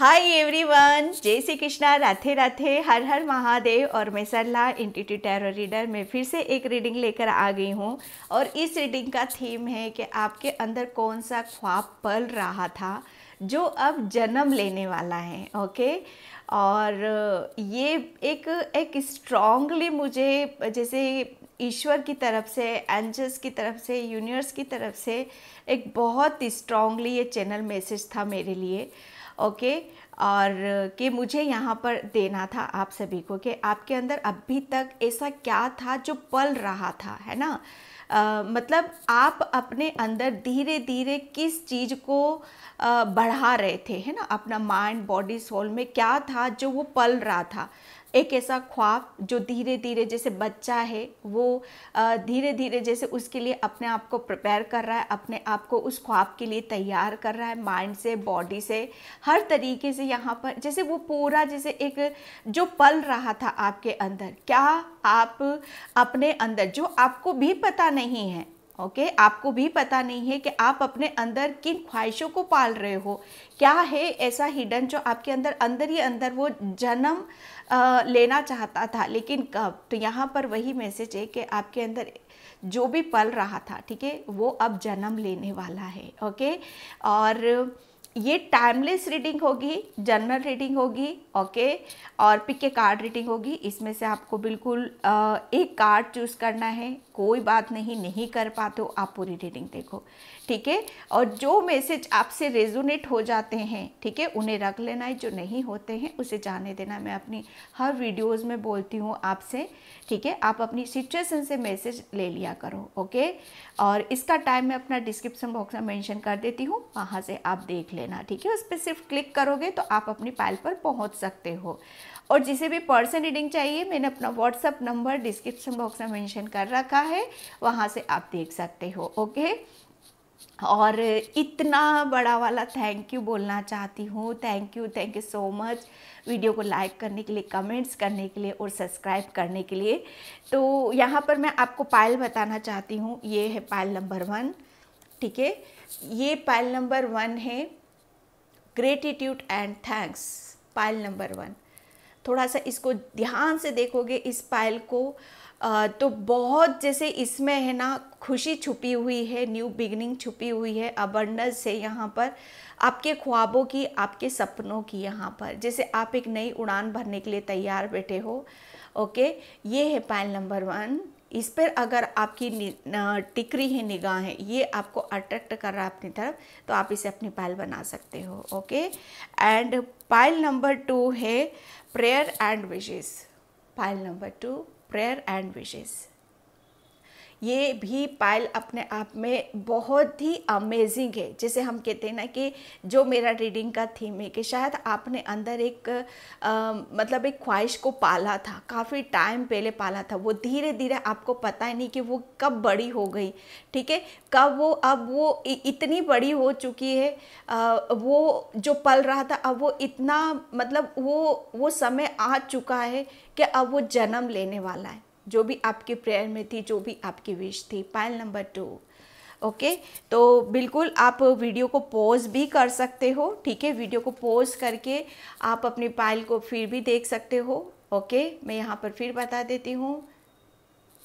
Hi everyone जय श्री कृष्णा राधे राधे हर हर महादेव और मैं सरला इंटीट्यूट टैरो रीडर में फिर से एक रीडिंग लेकर आ गई हूँ और इस रीडिंग का थीम है कि आपके अंदर कौन सा ख्वाब पल रहा था जो अब जन्म लेने वाला है ओके और ये एक एक स्ट्रॉन्गली मुझे जैसे ईश्वर की तरफ से एंजल्स की तरफ से यूनिवर्स की तरफ से एक बहुत स्ट्रॉन्गली ये चैनल मैसेज था मेरे लिए ओके और कि मुझे यहाँ पर देना था आप सभी को कि आपके अंदर अभी तक ऐसा क्या था जो पल रहा था है ना आ, मतलब आप अपने अंदर धीरे धीरे किस चीज़ को आ, बढ़ा रहे थे है ना अपना माइंड बॉडी सोल में क्या था जो वो पल रहा था एक ऐसा ख्वाब जो धीरे धीरे जैसे बच्चा है वो धीरे धीरे जैसे उसके लिए अपने आप को प्रिपेयर कर रहा है अपने आप को उस ख्वाब के लिए तैयार कर रहा है माइंड से बॉडी से हर तरीके से यहाँ पर जैसे वो पूरा जैसे एक जो पल रहा था आपके अंदर क्या आप अपने अंदर जो आपको भी पता नहीं है ओके okay? आपको भी पता नहीं है कि आप अपने अंदर किन ख्वाहिशों को पाल रहे हो क्या है ऐसा हिडन जो आपके अंदर अंदर ही अंदर वो जन्म लेना चाहता था लेकिन कब तो यहाँ पर वही मैसेज है कि आपके अंदर जो भी पल रहा था ठीक है वो अब जन्म लेने वाला है ओके और ये टाइमलेस रीडिंग होगी जनरल रीडिंग होगी ओके और पिक के कार्ड रीडिंग होगी इसमें से आपको बिल्कुल एक कार्ड चूज़ करना है कोई बात नहीं नहीं कर पाते हो आप पूरी रीडिंग देखो ठीक है और जो मैसेज आपसे रेजोनेट हो जाते हैं ठीक है उन्हें रख लेना है जो नहीं होते हैं उसे जाने देना मैं अपनी हर वीडियोस में बोलती हूँ आपसे ठीक है आप अपनी सिचुएसन से मैसेज ले लिया करो ओके और इसका टाइम मैं अपना डिस्क्रिप्सन बॉक्स में मैंशन कर देती हूँ वहाँ से आप देख लेना ठीक है उस पर सिर्फ क्लिक करोगे तो आप अपनी पाइल पर पहुँच सकते हो और जिसे भी पर्सन रीडिंग चाहिए मैंने अपना व्हाट्सअप नंबर डिस्क्रिप्शन बॉक्स में मेंशन कर रखा है वहाँ से आप देख सकते हो ओके और इतना बड़ा वाला थैंक यू बोलना चाहती हूँ thank you thank you so much video को लाइक करने के लिए कमेंट्स करने के लिए और सब्सक्राइब करने के लिए तो यहाँ पर मैं आपको पायल बताना चाहती हूँ ये है पायल नंबर वन ठीक है ये पायल नंबर वन है gratitude and thanks pile number one थोड़ा सा इसको ध्यान से देखोगे इस पायल को तो बहुत जैसे इसमें है ना खुशी छुपी हुई है न्यू बिगनिंग छुपी हुई है अबंडस है यहाँ पर आपके ख्वाबों की आपके सपनों की यहाँ पर जैसे आप एक नई उड़ान भरने के लिए तैयार बैठे हो ओके ये है पायल नंबर वन इस पर अगर आपकी टिकरी है निगाह है ये आपको अट्रैक्ट कर रहा है अपनी तरफ तो आप इसे अपनी पायल बना सकते हो okay and pile number two है prayer and wishes. Pile number 2 prayer and wishes. ये भी पायल अपने आप में बहुत ही अमेजिंग है जैसे हम कहते हैं ना कि जो मेरा रीडिंग का थीम है कि शायद आपने अंदर एक आ, मतलब एक ख्वाहिश को पाला था काफ़ी टाइम पहले पाला था वो धीरे धीरे आपको पता ही नहीं कि वो कब बड़ी हो गई ठीक है कब वो अब वो इतनी बड़ी हो चुकी है आ, वो जो पल रहा था अब वो इतना मतलब वो वो समय आ चुका है कि अब वो जन्म लेने वाला है जो भी आपकी प्रेयर में थी जो भी आपकी विश थी pile number two okay okay, तो बिल्कुल आप वीडियो को पॉज भी कर सकते हो ठीक है वीडियो को पॉज करके आप अपनी पाइल को फिर भी देख सकते हो ओके okay, मैं यहाँ पर फिर बता देती हूँ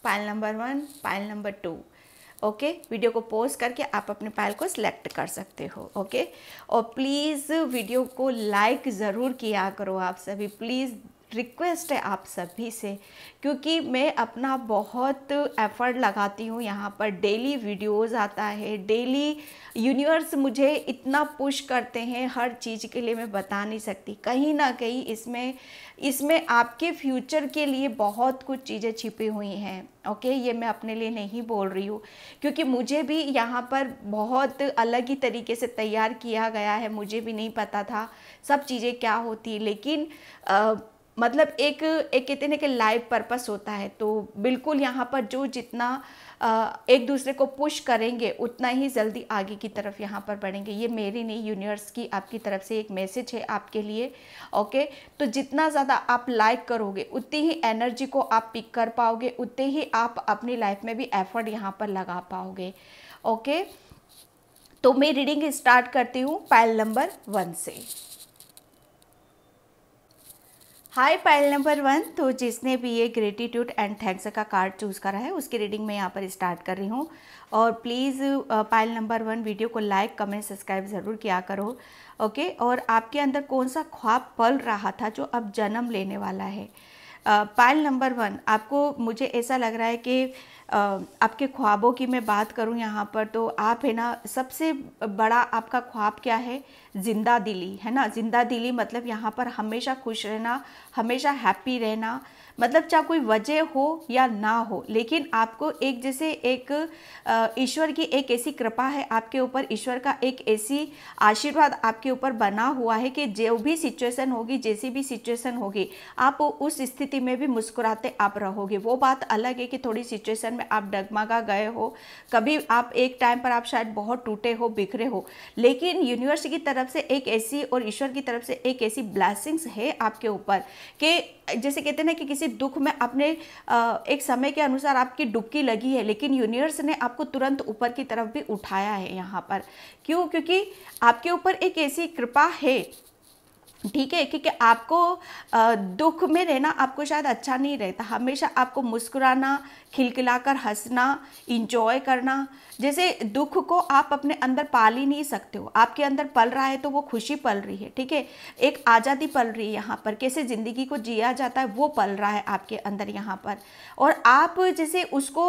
pile number one pile number two okay video को पॉज करके आप अपने पाइल को सिलेक्ट कर सकते हो ओके okay? और प्लीज़ वीडियो को लाइक ज़रूर किया करो आप सभी प्लीज़ रिक्वेस्ट है आप सभी से क्योंकि मैं अपना बहुत एफर्ट लगाती हूँ यहाँ पर डेली वीडियोस आता है डेली यूनिवर्स मुझे इतना पुश करते हैं हर चीज़ के लिए मैं बता नहीं सकती कहीं ना कहीं इसमें इसमें आपके फ्यूचर के लिए बहुत कुछ चीज़ें छिपी हुई हैं ओके ये मैं अपने लिए नहीं बोल रही हूँ क्योंकि मुझे भी यहाँ पर बहुत अलग ही तरीके से तैयार किया गया है मुझे भी नहीं पता था सब चीज़ें क्या होती लेकिन आ, मतलब एक एक कहते हैं कि लाइव पर्पस होता है तो बिल्कुल यहाँ पर जो जितना एक दूसरे को पुश करेंगे उतना ही जल्दी आगे की तरफ यहाँ पर बढ़ेंगे ये मेरी नहीं यूनिवर्स की आपकी तरफ से एक मैसेज है आपके लिए ओके तो जितना ज़्यादा आप लाइक करोगे उतनी ही एनर्जी को आप पिक कर पाओगे उतने ही आप अपनी लाइफ में भी एफर्ट यहाँ पर लगा पाओगे ओके तो मैं रीडिंग स्टार्ट करती हूँ पायल नंबर वन से हाई पाइल नंबर वन तो जिसने भी ये ग्रेटिट्यूड एंड थैंक्स का कार्ड चूज़ करा है उसकी रीडिंग मैं यहाँ पर स्टार्ट कर रही हूँ और please pile number one video को लाइक कमेंट सब्सक्राइब ज़रूर किया करो ओके और आपके अंदर कौन सा ख्वाब पल रहा था जो अब जन्म लेने वाला है पाइल नंबर वन आपको मुझे ऐसा लग रहा है कि आपके ख्वाबों की मैं बात करूं यहाँ पर तो आप है ना सबसे बड़ा आपका ख्वाब क्या है ज़िंदा दिली है ना ज़िंदा दिली मतलब यहाँ पर हमेशा खुश रहना हमेशा हैप्पी रहना मतलब चाहे कोई वजह हो या ना हो लेकिन आपको एक जैसे एक ईश्वर की एक ऐसी कृपा है आपके ऊपर ईश्वर का एक ऐसी आशीर्वाद आपके ऊपर बना हुआ है कि जो भी सिचुएशन होगी जैसी भी सिचुएशन होगी आप उस स्थिति में भी मुस्कुराते आप रहोगे वो बात अलग है कि थोड़ी सिचुएशन में आप डगमगा गए हो कभी आप एक टाइम पर आप शायद बहुत टूटे हो बिखरे हो लेकिन यूनिवर्स की तरफ से एक ऐसी और ईश्वर की तरफ से एक ऐसी ब्लैसिंग्स है आपके ऊपर कि जैसे कहते हैं ना कि किसी किसी दुख में अपने एक समय के अनुसार आपकी डुबकी लगी है लेकिन यूनिवर्स ने आपको तुरंत ऊपर की तरफ भी उठाया है यहाँ पर क्यों क्योंकि आपके ऊपर एक ऐसी कृपा है ठीक है क्योंकि आपको दुख में रहना आपको शायद अच्छा नहीं रहता हमेशा आपको मुस्कुराना खिलखिलाकर हंसना इंजॉय करना जैसे दुख को आप अपने अंदर पाल ही नहीं सकते हो आपके अंदर पल रहा है तो वो खुशी पल रही है ठीक है एक आज़ादी पल रही है यहाँ पर कैसे ज़िंदगी को जिया जाता है वो पल रहा है आपके अंदर यहाँ पर और आप जैसे उसको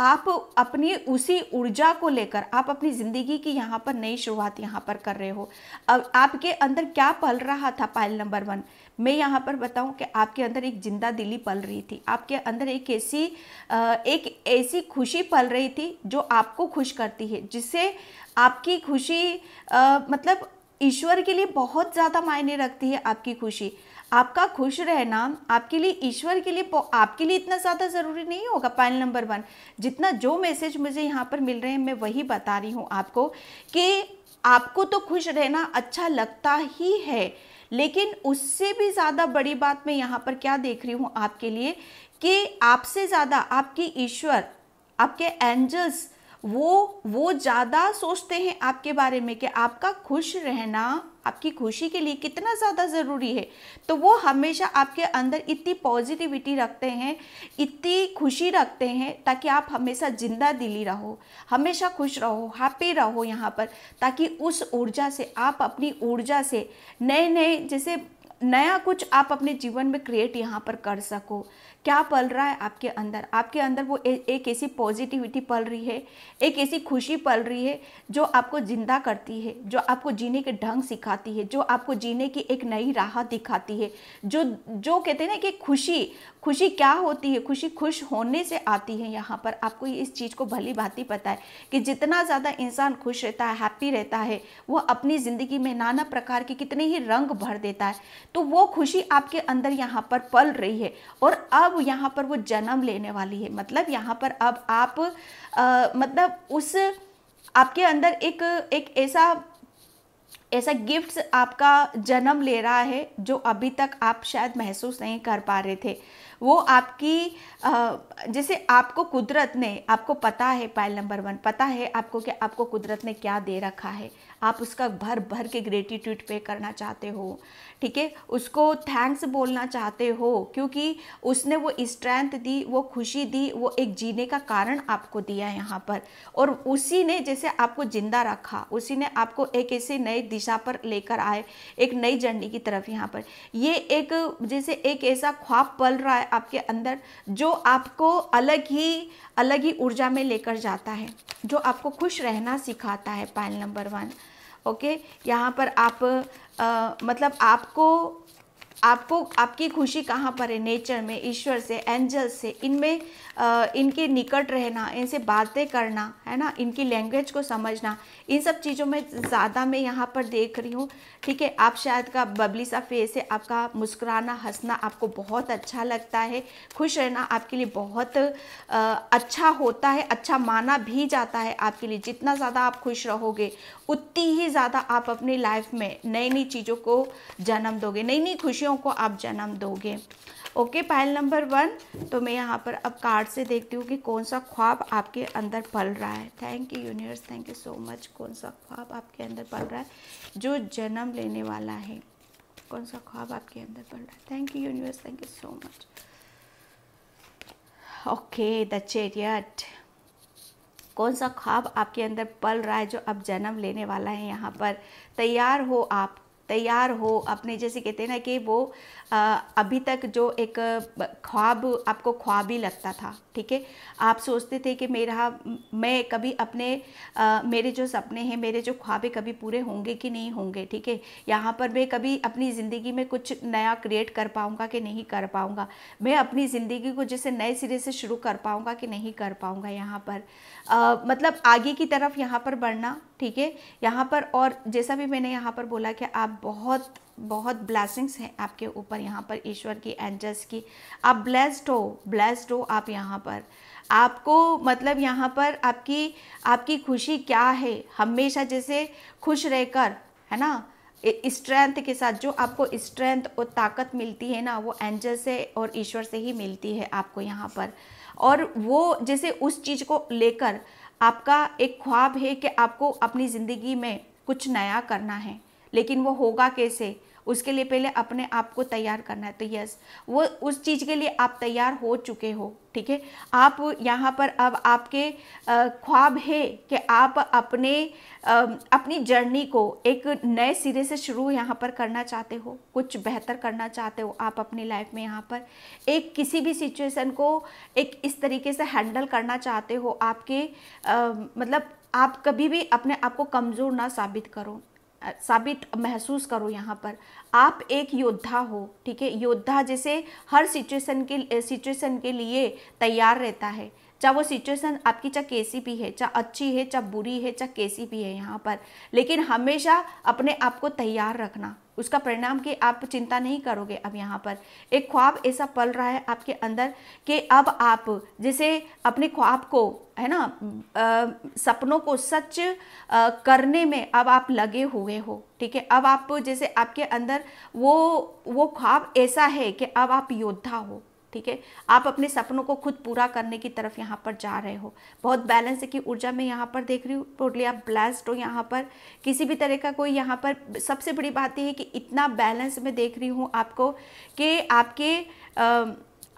आप अपनी उसी ऊर्जा को लेकर आप अपनी ज़िंदगी की यहाँ पर नई शुरुआत यहाँ पर कर रहे हो अब आपके अंदर क्या पल रहा था पाइल नंबर वन मैं यहाँ पर बताऊँ कि आपके अंदर एक जिंदा दिली पल रही थी आपके अंदर एक ऐसी एक ऐसी खुशी पल रही थी जो आपको खुश करती है जिससे आपकी खुशी आ, मतलब ईश्वर के लिए बहुत ज़्यादा मायने रखती है आपकी खुशी आपका खुश रहना आपके लिए ईश्वर के लिए आपके लिए इतना ज़्यादा ज़रूरी नहीं होगा पॉइंट नंबर वन जितना जो मैसेज मुझे यहाँ पर मिल रहे हैं मैं वही बता रही हूँ आपको कि आपको तो खुश रहना अच्छा लगता ही है लेकिन उससे भी ज़्यादा बड़ी बात मैं यहाँ पर क्या देख रही हूँ आपके लिए कि आपसे ज़्यादा आपके ईश्वर आपके एंजल्स वो वो ज़्यादा सोचते हैं आपके बारे में कि आपका खुश रहना आपकी खुशी के लिए कितना ज़्यादा ज़रूरी है तो वो हमेशा आपके अंदर इतनी पॉजिटिविटी रखते हैं इतनी खुशी रखते हैं ताकि आप हमेशा जिंदा दिली रहो हमेशा खुश रहो हैप्पी रहो यहाँ पर ताकि उस ऊर्जा से आप अपनी ऊर्जा से नए नए जैसे नया कुछ आप अपने जीवन में क्रिएट यहाँ पर कर सको क्या पल रहा है आपके अंदर आपके अंदर वो ए, एक ऐसी पॉजिटिविटी पल रही है एक ऐसी खुशी पल रही है जो आपको ज़िंदा करती है जो आपको जीने के ढंग सिखाती है जो आपको जीने की एक नई राह दिखाती है जो जो कहते हैं ना कि खुशी खुशी क्या होती है खुशी खुश होने से आती है यहाँ पर आपको इस चीज़ को भली भांति पता है कि जितना ज़्यादा इंसान खुश रहता है हैप्पी रहता है वो अपनी ज़िंदगी में नाना प्रकार के कितने ही रंग भर देता है तो वो खुशी आपके अंदर यहाँ पर पल रही है और अब यहाँ पर वो जन्म लेने वाली है मतलब यहाँ पर अब आप आ, मतलब उस आपके अंदर एक एक ऐसा ऐसा गिफ्ट्स आपका जन्म ले रहा है जो अभी तक आप शायद महसूस नहीं कर पा रहे थे वो आपकी जैसे आपको कुदरत ने आपको पता है पायल नंबर वन पता है आपको कि आपको कुदरत ने क्या दे रखा है आप उसका भर भर के ग्रेटिट्यूड पे करना चाहते हो ठीक है उसको थैंक्स बोलना चाहते हो क्योंकि उसने वो स्ट्रेंथ दी वो खुशी दी वो एक जीने का कारण आपको दिया यहाँ पर और उसी ने जैसे आपको ज़िंदा रखा उसी ने आपको एक ऐसे नए दिशा पर लेकर आए एक नई जर्नी की तरफ यहाँ पर ये एक जैसे एक ऐसा ख्वाब पल रहा है आपके अंदर जो आपको अलग ही अलग ही ऊर्जा में लेकर जाता है जो आपको खुश रहना सिखाता है पाइल नंबर वन ओके यहाँ पर आप आ, मतलब आपको आपको आपकी खुशी कहाँ पर है नेचर में ईश्वर से एंजल से इनमें इनके निकट रहना इनसे बातें करना है ना इनकी लैंग्वेज को समझना इन सब चीज़ों में ज़्यादा मैं यहाँ पर देख रही हूँ ठीक है आप शायद का बबली सा फेस है आपका मुस्कुराना हंसना आपको बहुत अच्छा लगता है खुश रहना आपके लिए बहुत अच्छा होता है अच्छा माना भी जाता है आपके लिए जितना ज़्यादा आप खुश रहोगे उतनी ही ज़्यादा आप अपनी लाइफ में नई नई चीज़ों को जन्म दोगे नई नई खुशियों को आप जन्म दोगे ओके पहल नंबर वन तो मैं यहाँ पर अब कार्ड से देखती हूँ कि कौन सा ख्वाब आपके अंदर पल रहा है thank you universe thank you so much कौन सा ख्वाब आपके अंदर पल रहा है जो जन्म लेने वाला है कौन सा ख्वाब आपके अंदर पल रहा है thank you universe thank you so much okay the chariot कौन सा ख्वाब आपके अंदर पल रहा है जो अब जन्म लेने वाला है यहाँ पर तैयार हो आप तैयार हो अपने जैसे कहते हैं ना कि वो आ, अभी तक जो एक ख्वाब आपको ख्वाब ही लगता था ठीक है आप सोचते थे कि मेरा मैं कभी अपने आ, मेरे जो सपने हैं मेरे जो ख्वाबे कभी पूरे होंगे कि नहीं होंगे ठीक है यहाँ पर मैं कभी अपनी ज़िंदगी में कुछ नया क्रिएट कर पाऊँगा कि नहीं कर पाऊँगा मैं अपनी ज़िंदगी को जैसे नए सिरे से शुरू कर पाऊँगा कि नहीं कर पाऊँगा यहाँ पर आ, मतलब आगे की तरफ यहाँ पर बढ़ना ठीक है यहाँ पर और जैसा भी मैंने यहाँ पर बोला कि आप बहुत बहुत ब्लैसिंग्स हैं आपके ऊपर यहाँ पर ईश्वर की एंजल्स की आप ब्लेस्ड हो ब्लेस्ड हो आप यहाँ पर आपको मतलब यहाँ पर आपकी आपकी खुशी क्या है हमेशा जैसे खुश रहकर है ना स्ट्रेंथ के साथ जो आपको स्ट्रेंथ और ताकत मिलती है ना वो एंजल से और ईश्वर से ही मिलती है आपको यहाँ पर और वो जैसे उस चीज़ को लेकर आपका एक ख्वाब है कि आपको अपनी ज़िंदगी में कुछ नया करना है लेकिन वो होगा कैसे उसके लिए पहले अपने आप को तैयार करना है तो यस वो उस चीज़ के लिए आप तैयार हो चुके हो ठीक है आप यहाँ पर अब आपके ख्वाब है कि आप अपने अपनी जर्नी को एक नए सिरे से शुरू यहाँ पर करना चाहते हो कुछ बेहतर करना चाहते हो आप अपनी लाइफ में यहाँ पर एक किसी भी सिचुएशन को एक इस तरीके से हैंडल करना चाहते हो आपके आ, मतलब आप कभी भी अपने आप को कमज़ोर ना साबित करो साबित महसूस करो यहाँ पर आप एक योद्धा हो ठीक है योद्धा जैसे हर सिचुएशन के सिचुएशन के लिए तैयार रहता है चाहे वो सिचुएशन आपकी चाहे कैसी भी है चाहे अच्छी है चाहे बुरी है चाहे कैसी भी है यहाँ पर लेकिन हमेशा अपने आप को तैयार रखना उसका परिणाम कि आप चिंता नहीं करोगे अब यहाँ पर एक ख्वाब ऐसा पल रहा है आपके अंदर कि अब आप जैसे अपने ख्वाब को है ना आ, सपनों को सच आ, करने में अब आप लगे हुए हो ठीक है अब आप जैसे आपके अंदर वो वो ख्वाब ऐसा है कि अब आप योद्धा हो ठीक है आप अपने सपनों को खुद पूरा करने की तरफ यहाँ पर जा रहे हो बहुत बैलेंस की ऊर्जा में यहाँ पर देख रही हूँ टोटली आप ब्लास्ट हो यहाँ पर किसी भी तरह का कोई यहाँ पर सबसे बड़ी बात यह है कि इतना बैलेंस में देख रही हूँ आपको कि आपके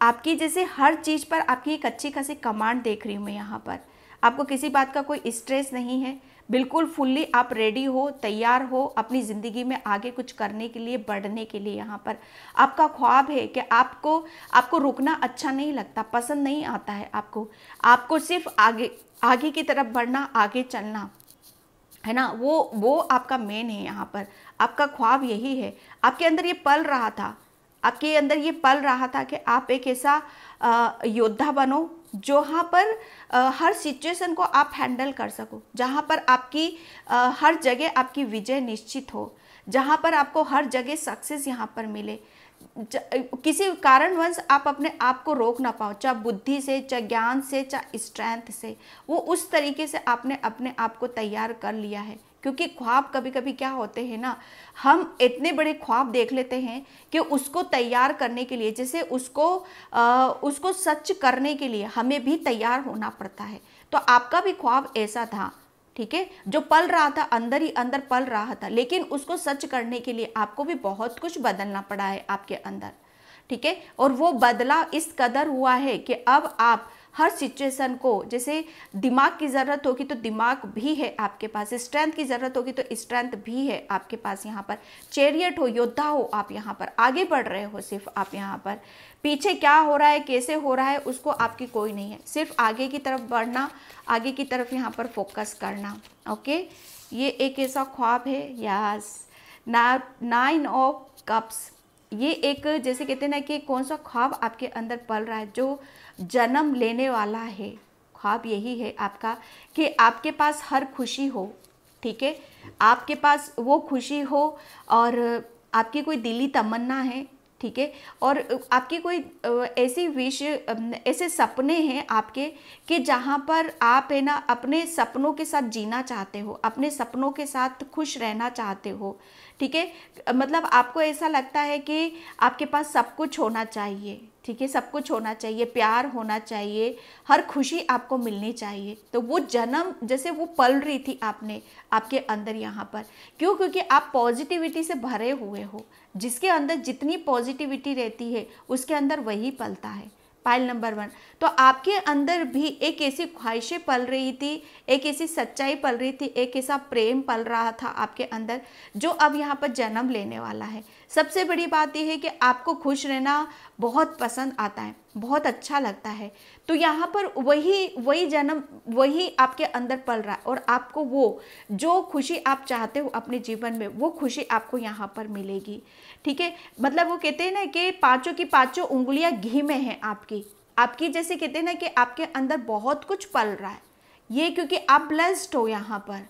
आपकी जैसे हर चीज़ पर आपकी एक अच्छी खासी कमांड देख रही हूँ मैं यहाँ पर आपको किसी बात का कोई स्ट्रेस नहीं है बिल्कुल फुल्ली आप रेडी हो तैयार हो अपनी ज़िंदगी में आगे कुछ करने के लिए बढ़ने के लिए यहाँ पर आपका ख्वाब है कि आपको आपको रुकना अच्छा नहीं लगता पसंद नहीं आता है आपको आपको सिर्फ आगे आगे की तरफ बढ़ना आगे चलना है ना वो वो आपका मेन है यहाँ पर आपका ख्वाब यही है आपके अंदर ये पल रहा था आपके अंदर ये पल रहा था कि आप एक ऐसा योद्धा बनो जहाँ पर आ, हर सिचुएशन को आप हैंडल कर सको जहाँ पर आपकी आ, हर जगह आपकी विजय निश्चित हो जहाँ पर आपको हर जगह सक्सेस यहाँ पर मिले किसी कारणवश आप अपने आप को रोक ना पाओ चाहे बुद्धि से चाहे ज्ञान से चाहे स्ट्रेंथ से वो उस तरीके से आपने अपने आप को तैयार कर लिया है क्योंकि ख्वाब कभी कभी क्या होते हैं ना हम इतने बड़े ख्वाब देख लेते हैं कि उसको तैयार करने के लिए जैसे उसको आ, उसको सच करने के लिए हमें भी तैयार होना पड़ता है तो आपका भी ख्वाब ऐसा था ठीक है जो पल रहा था अंदर ही अंदर पल रहा था लेकिन उसको सच करने के लिए आपको भी बहुत कुछ बदलना पड़ा है आपके अंदर ठीक है और वो बदला इस कदर हुआ है कि अब आप हर सिचुएशन को जैसे दिमाग की ज़रूरत होगी तो दिमाग भी है आपके पास स्ट्रेंथ की ज़रूरत होगी तो स्ट्रेंथ भी है आपके पास यहाँ पर चेरियट हो योद्धा हो आप यहाँ पर आगे बढ़ रहे हो सिर्फ आप यहाँ पर पीछे क्या हो रहा है कैसे हो रहा है उसको आपकी कोई नहीं है सिर्फ आगे की तरफ बढ़ना आगे की तरफ यहाँ पर फोकस करना ओके ये एक ऐसा ख्वाब है यास ना नाइन ऑफ कप्स ये एक जैसे कहते हैं ना कि कौन सा ख्वाब आपके अंदर पल रहा है जो जन्म लेने वाला है ख्वाब यही है आपका कि आपके पास हर खुशी हो ठीक है आपके पास वो खुशी हो और आपकी कोई दिली तमन्ना है ठीक है और आपकी कोई ऐसी विश ऐसे सपने हैं आपके कि जहाँ पर आप है ना अपने सपनों के साथ जीना चाहते हो अपने सपनों के साथ खुश रहना चाहते हो ठीक है मतलब आपको ऐसा लगता है कि आपके पास सब कुछ होना चाहिए ठीक है सब कुछ होना चाहिए प्यार होना चाहिए हर खुशी आपको मिलनी चाहिए तो वो जन्म जैसे वो पल रही थी आपने आपके अंदर यहाँ पर क्यों क्योंकि आप पॉजिटिविटी से भरे हुए हो जिसके अंदर जितनी पॉजिटिविटी रहती है उसके अंदर वही पलता है फाइल नंबर वन तो आपके अंदर भी एक ऐसी ख्वाहिशें पल रही थी एक ऐसी सच्चाई पल रही थी एक ऐसा प्रेम पल रहा था आपके अंदर जो अब यहाँ पर जन्म लेने वाला है सबसे बड़ी बात यह है कि आपको खुश रहना बहुत पसंद आता है बहुत अच्छा लगता है तो यहाँ पर वही वही जन्म वही आपके अंदर पल रहा है और आपको वो जो खुशी आप चाहते हो अपने जीवन में वो खुशी आपको यहाँ पर मिलेगी ठीक है मतलब वो कहते हैं ना कि पाँचों की पाँचों उंगलियाँ घी में हैं आपकी आपकी जैसे कहते हैं ना कि आपके अंदर बहुत कुछ पल रहा है ये क्योंकि आप ब्लेस्ड हो यहाँ पर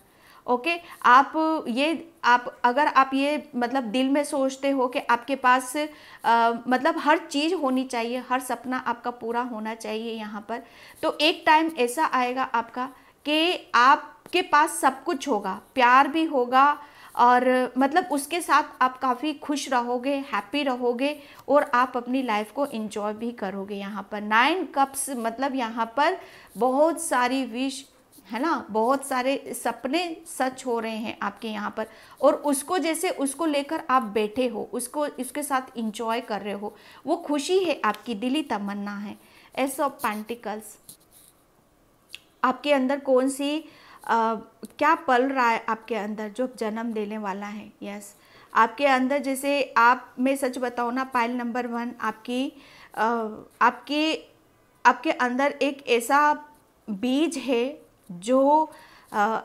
ओके आप ये आप अगर आप ये मतलब दिल में सोचते हो कि आपके पास आ, मतलब हर चीज़ होनी चाहिए हर सपना आपका पूरा होना चाहिए यहाँ पर तो एक टाइम ऐसा आएगा आपका कि आपके पास सब कुछ होगा प्यार भी होगा और मतलब उसके साथ आप काफ़ी खुश रहोगे हैप्पी रहोगे और आप अपनी लाइफ को इन्जॉय भी करोगे यहाँ पर नाइन कप्स मतलब यहाँ पर बहुत सारी विश है ना बहुत सारे सपने सच हो रहे हैं आपके यहाँ पर और उसको जैसे उसको लेकर आप बैठे हो उसको उसके साथ इंजॉय कर रहे हो वो खुशी है आपकी दिली तमन्ना है एस ऑफ पैंटिकल्स आपके अंदर कौन सी आ, क्या पल रहा है आपके अंदर जो जन्म देने वाला है यस आपके अंदर जैसे आप मैं सच बताऊँ ना पाइल नंबर वन आपकी आ, आपकी आपके अंदर एक ऐसा बीज है जो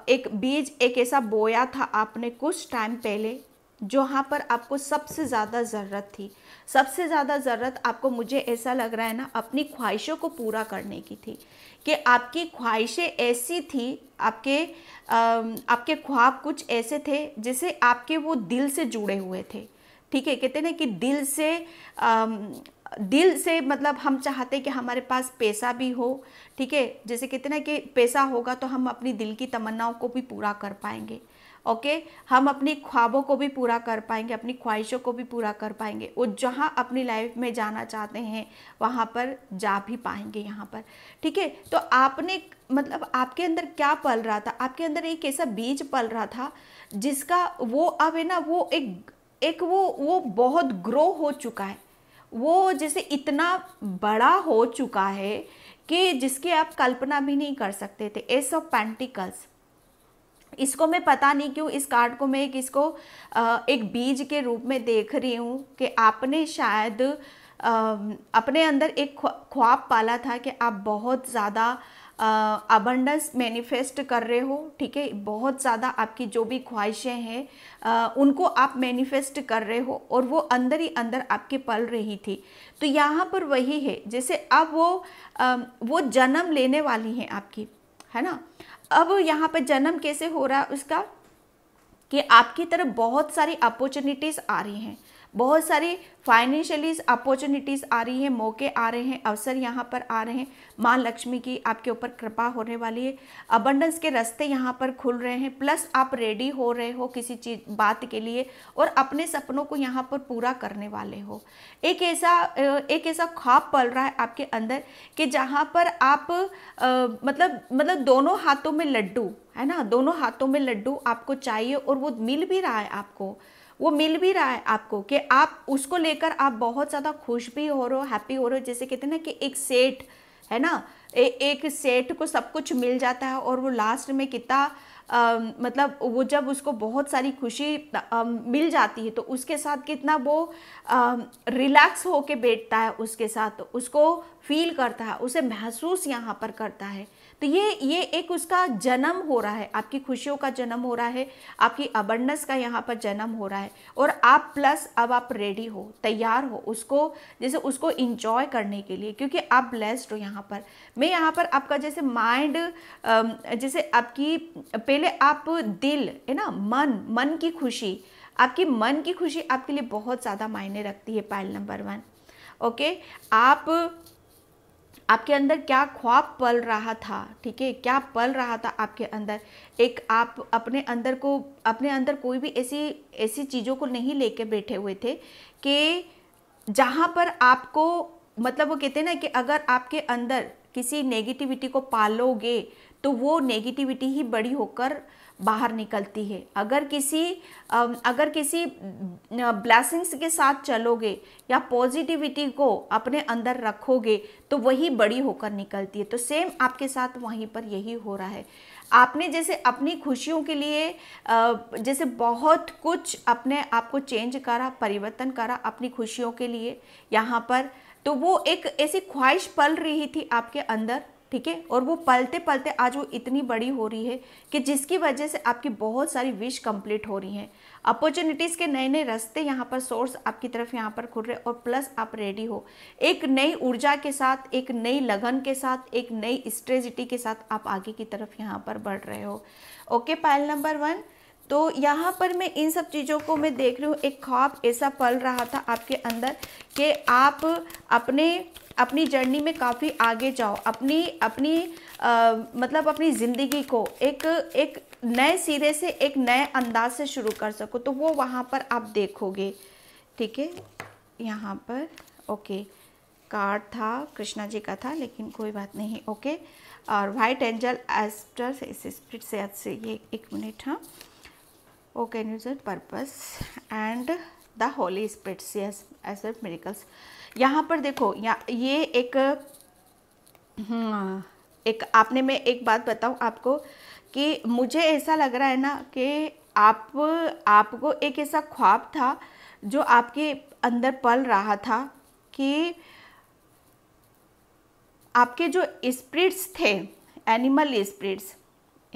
एक बीज एक ऐसा बोया था आपने कुछ टाइम पहले जो जहाँ पर आपको सबसे ज़्यादा ज़रूरत थी सबसे ज़्यादा ज़रूरत आपको मुझे ऐसा लग रहा है ना अपनी ख्वाहिशों को पूरा करने की थी कि आपकी ख्वाहिशें ऐसी थी आपके आपके ख्वाब कुछ ऐसे थे जिसे आपके वो दिल से जुड़े हुए थे ठीक है कहते ना कि दिल से आ, दिल से मतलब हम चाहते कि हमारे पास पैसा भी हो ठीक है जैसे कहते ना कि पैसा होगा तो हम अपनी दिल की तमन्नाओं को भी पूरा कर पाएंगे ओके हम अपनी ख्वाबों को भी पूरा कर पाएंगे अपनी ख्वाहिशों को भी पूरा कर पाएंगे वो जहाँ अपनी लाइफ में जाना चाहते हैं वहाँ पर जा भी पाएंगे यहाँ पर ठीक है तो आपने मतलब आपके अंदर क्या पल रहा था आपके अंदर एक ऐसा बीज पल रहा था जिसका वो अब है ना वो एक एक वो वो बहुत ग्रो हो चुका है वो जैसे इतना बड़ा हो चुका है कि जिसकी आप कल्पना भी नहीं कर सकते थे एस ऑफ पेंटिकल्स इसको मैं पता नहीं क्यों इस कार्ड को मैं एक इसको एक बीज के रूप में देख रही हूँ कि आपने शायद अपने अंदर एक ख्वाब पाला था कि आप बहुत ज़्यादा अबंडस मैनिफेस्ट कर रहे हो ठीक है बहुत ज़्यादा आपकी जो भी ख्वाहिशें हैं उनको आप मैनिफेस्ट कर रहे हो और वो अंदर ही अंदर आपके पल रही थी तो यहाँ पर वही है जैसे अब वो आ, वो जन्म लेने वाली हैं आपकी है ना अब यहाँ पर जन्म कैसे हो रहा है उसका कि आपकी तरफ बहुत सारी अपॉर्चुनिटीज़ आ रही हैं बहुत सारी फाइनेंशियली अपॉर्चुनिटीज़ आ रही हैं मौके आ रहे हैं अवसर यहाँ पर आ रहे हैं माँ लक्ष्मी की आपके ऊपर कृपा होने वाली है अबंडेंस के रास्ते यहाँ पर खुल रहे हैं प्लस आप रेडी हो रहे हो किसी चीज बात के लिए और अपने सपनों को यहाँ पर पूरा करने वाले हो एक ऐसा एक ऐसा ख्वाब पल रहा है आपके अंदर कि जहाँ पर आप आ, मतलब मतलब दोनों हाथों में लड्डू है ना दोनों हाथों में लड्डू आपको चाहिए और वो मिल भी रहा है आपको वो मिल भी रहा है आपको कि आप उसको लेकर आप बहुत ज़्यादा खुश भी हो रहे हो हैप्पी हो रहे हो जैसे कहते हैं ना कि एक सेठ है ना ए, एक सेठ को सब कुछ मिल जाता है और वो लास्ट में कितना मतलब वो जब उसको बहुत सारी खुशी आ, मिल जाती है तो उसके साथ कितना वो रिलैक्स होके बैठता है उसके साथ उसको फील करता है उसे महसूस यहाँ पर करता है तो ये ये एक उसका जन्म हो रहा है आपकी खुशियों का जन्म हो रहा है आपकी अबंडस का यहाँ पर जन्म हो रहा है और आप प्लस अब आप रेडी हो तैयार हो उसको जैसे उसको इंजॉय करने के लिए क्योंकि आप ब्लेस्ड हो यहाँ पर मैं यहाँ पर आपका जैसे माइंड जैसे आपकी पहले आप दिल है ना मन मन की खुशी आपकी मन की खुशी आपके लिए बहुत ज़्यादा मायने रखती है पाइल नंबर वन ओके आप आपके अंदर क्या ख्वाब पल रहा था ठीक है क्या पल रहा था आपके अंदर एक आप अपने अंदर को अपने अंदर कोई भी ऐसी ऐसी चीज़ों को नहीं लेके बैठे हुए थे कि जहाँ पर आपको मतलब वो कहते हैं ना कि अगर आपके अंदर किसी नेगेटिविटी को पालोगे तो वो नेगेटिविटी ही बड़ी होकर बाहर निकलती है अगर किसी अगर किसी ब्लैसिंग्स के साथ चलोगे या पॉजिटिविटी को अपने अंदर रखोगे तो वही बड़ी होकर निकलती है तो सेम आपके साथ वहीं पर यही हो रहा है आपने जैसे अपनी खुशियों के लिए जैसे बहुत कुछ अपने आप को चेंज करा परिवर्तन करा अपनी खुशियों के लिए यहाँ पर तो वो एक ऐसी ख्वाहिश पल रही थी आपके अंदर ठीक है और वो पलते पलते आज वो इतनी बड़ी हो रही है कि जिसकी वजह से आपकी बहुत सारी विश कंप्लीट हो रही हैं अपॉर्चुनिटीज़ के नए नए रास्ते यहाँ पर सोर्स आपकी तरफ यहाँ पर खुल रहे और प्लस आप रेडी हो एक नई ऊर्जा के साथ एक नई लगन के साथ एक नई स्ट्रेजिटी के साथ आप आगे की तरफ यहाँ पर बढ़ रहे हो ओके पायल नंबर वन तो यहाँ पर मैं इन सब चीज़ों को मैं देख रही हूँ एक ख्वाब ऐसा पल रहा था आपके अंदर कि आप अपने अपनी जर्नी में काफ़ी आगे जाओ अपनी अपनी आ, मतलब अपनी ज़िंदगी को एक एक नए सिरे से एक नए अंदाज से शुरू कर सको तो वो वहाँ पर आप देखोगे ठीक है यहाँ पर ओके कार्ड था कृष्णा जी का था लेकिन कोई बात नहीं ओके और वाइट एंजल एस्टर स्पिरिट से ये एक मिनट हाँ okay and its purpose and the holy spirits yes as well miracles यहाँ पर देखो या ये एक हम्म, एक आपने मैं एक बात बताऊँ आपको कि मुझे ऐसा लग रहा है ना कि आप आपको एक ऐसा ख्वाब था जो आपके अंदर पल रहा था कि आपके जो स्प्रिट्स थे एनिमल स्प्रिट्स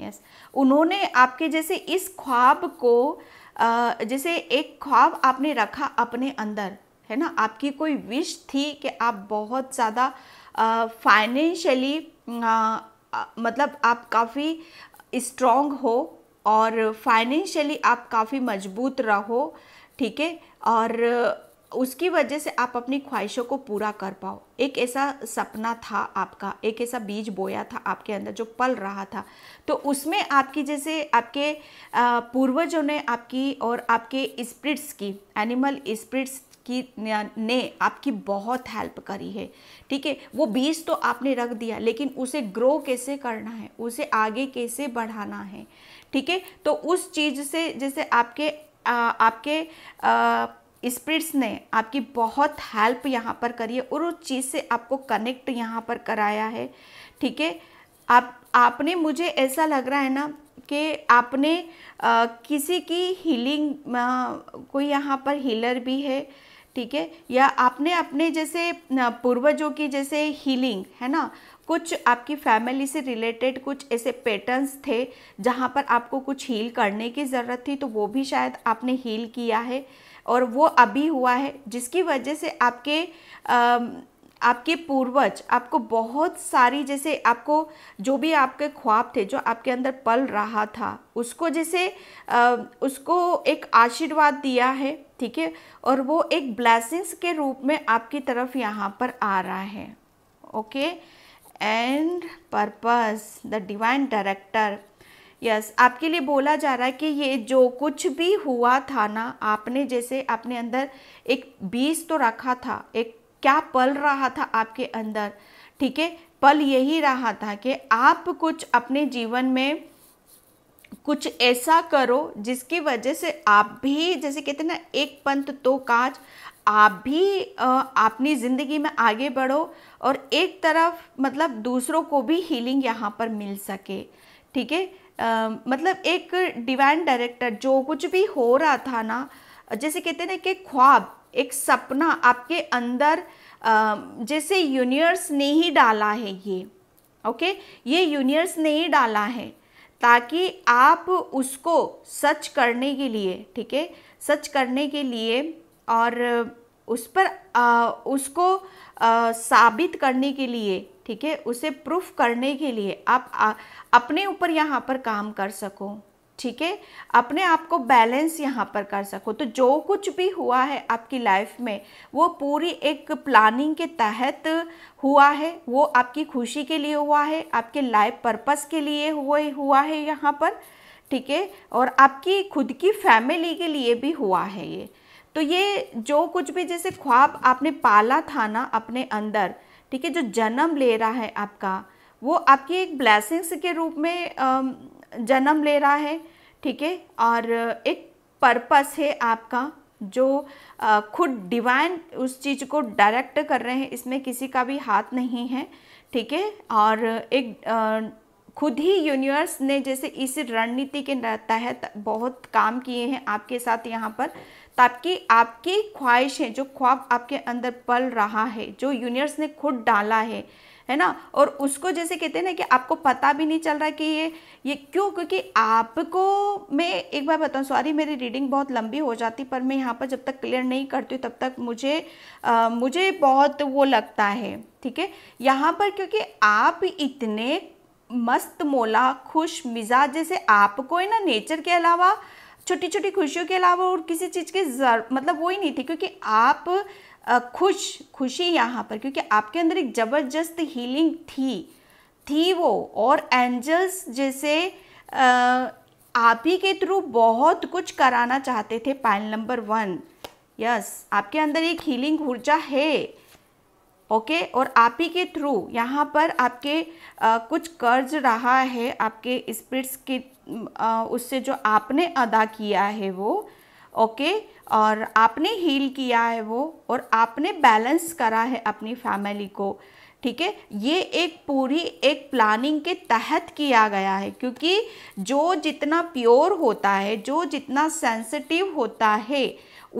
यस उन्होंने आपके जैसे इस ख्वाब को जैसे एक ख्वाब आपने रखा अपने अंदर है ना आपकी कोई विश थी कि आप बहुत ज़्यादा फाइनेंशली मतलब आप काफ़ी स्ट्रॉन्ग हो और फाइनेंशियली आप काफ़ी मजबूत रहो ठीक है और उसकी वजह से आप अपनी ख्वाहिशों को पूरा कर पाओ एक ऐसा सपना था आपका एक ऐसा बीज बोया था आपके अंदर जो पल रहा था तो उसमें आपकी जैसे आपके पूर्वजों ने आपकी और आपके स्प्रिट्स की एनिमल स्प्रिट्स की ने आपकी बहुत हेल्प करी है ठीक है वो बीज तो आपने रख दिया लेकिन उसे ग्रो कैसे करना है उसे आगे कैसे बढ़ाना है ठीक है तो उस चीज़ से जैसे आपके आ, आपके आ, स्प्रिट्स ने आपकी बहुत हेल्प यहाँ पर करी है और उस चीज़ से आपको कनेक्ट यहाँ पर कराया है ठीक है आप आपने मुझे ऐसा लग रहा है ना कि आपने आ, किसी की हीलिंग कोई यहाँ पर हीलर भी है ठीक है या आपने अपने जैसे पूर्वजों की जैसे हीलिंग है ना कुछ आपकी फैमिली से रिलेटेड कुछ ऐसे पैटर्न्स थे जहाँ पर आपको कुछ हील करने की ज़रूरत थी तो वो भी शायद आपने हील किया है और वो अभी हुआ है जिसकी वजह से आपके आ, आपके पूर्वज आपको बहुत सारी जैसे आपको जो भी आपके ख्वाब थे जो आपके अंदर पल रहा था उसको जैसे आ, उसको एक आशीर्वाद दिया है ठीक है और वो एक ब्लैसिंग्स के रूप में आपकी तरफ यहाँ पर आ रहा है okay and purpose the divine director yes आपके लिए बोला जा रहा है कि ये जो कुछ भी हुआ था ना आपने जैसे अपने अंदर एक बीज तो रखा था एक क्या पल रहा था आपके अंदर ठीक है पल यही रहा था कि आप कुछ अपने जीवन में कुछ ऐसा करो जिसकी वजह से आप भी जैसे कहते हैं ना एक पंथ तो काज आप भी अपनी ज़िंदगी में आगे बढ़ो और एक तरफ मतलब दूसरों को भी हीलिंग यहाँ पर मिल सके ठीक है आ, मतलब एक डिवाइन डायरेक्टर जो कुछ भी हो रहा था ना जैसे कहते हैं ना कि ख्वाब एक सपना आपके अंदर आ, जैसे यूनिवर्स ने ही डाला है ये ओके ये यूनिवर्स ने ही डाला है ताकि आप उसको सच करने के लिए ठीक है सच करने के लिए और उस पर आ, उसको आ, साबित करने के लिए ठीक है उसे प्रूफ करने के लिए आप आ, अपने ऊपर यहाँ पर काम कर सको ठीक है अपने आप को बैलेंस यहाँ पर कर सको तो जो कुछ भी हुआ है आपकी लाइफ में वो पूरी एक प्लानिंग के तहत हुआ है वो आपकी खुशी के लिए हुआ है आपके लाइफ पर्पस के लिए हुए हुआ है यहाँ पर ठीक है और आपकी खुद की फैमिली के लिए भी हुआ है ये तो ये जो कुछ भी जैसे ख्वाब आपने पाला था ना अपने अंदर ठीक है जो जन्म ले रहा है आपका वो आपकी एक ब्लैसिंग्स के रूप में जन्म ले रहा है ठीक है और एक पर्पस है आपका जो खुद डिवाइन उस चीज़ को डायरेक्ट कर रहे हैं इसमें किसी का भी हाथ नहीं है ठीक है और एक खुद ही यूनिवर्स ने जैसे इस रणनीति के तहत बहुत काम किए हैं आपके साथ यहाँ पर ताकि आपकी ख्वाहिश है जो ख्वाब आपके अंदर पल रहा है जो यूनिवर्स ने खुद डाला है है ना और उसको जैसे कहते हैं ना कि आपको पता भी नहीं चल रहा कि ये ये क्यों क्योंकि आपको मैं एक बार बताऊँ सॉरी मेरी रीडिंग बहुत लंबी हो जाती पर मैं यहाँ पर जब तक क्लियर नहीं करती तब तक मुझे आ, मुझे बहुत वो लगता है ठीक है यहाँ पर क्योंकि आप इतने मस्त मोला खुश मिजाज जैसे आपको है ना नेचर के अलावा छोटी छोटी खुशियों के अलावा और किसी चीज़ की मतलब वो ही नहीं थी क्योंकि आप खुश खुशी यहाँ पर क्योंकि आपके अंदर एक ज़बरदस्त हीलिंग थी थी वो और एंजल्स जैसे आप ही के थ्रू बहुत कुछ कराना चाहते थे पाइल नंबर वन यस आपके अंदर एक हीलिंग ऊर्जा है ओके okay? और आप ही के थ्रू यहाँ पर आपके आ, कुछ कर्ज रहा है आपके स्पिरिट्स के उससे जो आपने अदा किया है वो ओके और आपने हील किया है वो और आपने बैलेंस करा है अपनी फैमिली को ठीक है ये एक पूरी एक प्लानिंग के तहत किया गया है क्योंकि जो जितना प्योर होता है जो जितना सेंसिटिव होता है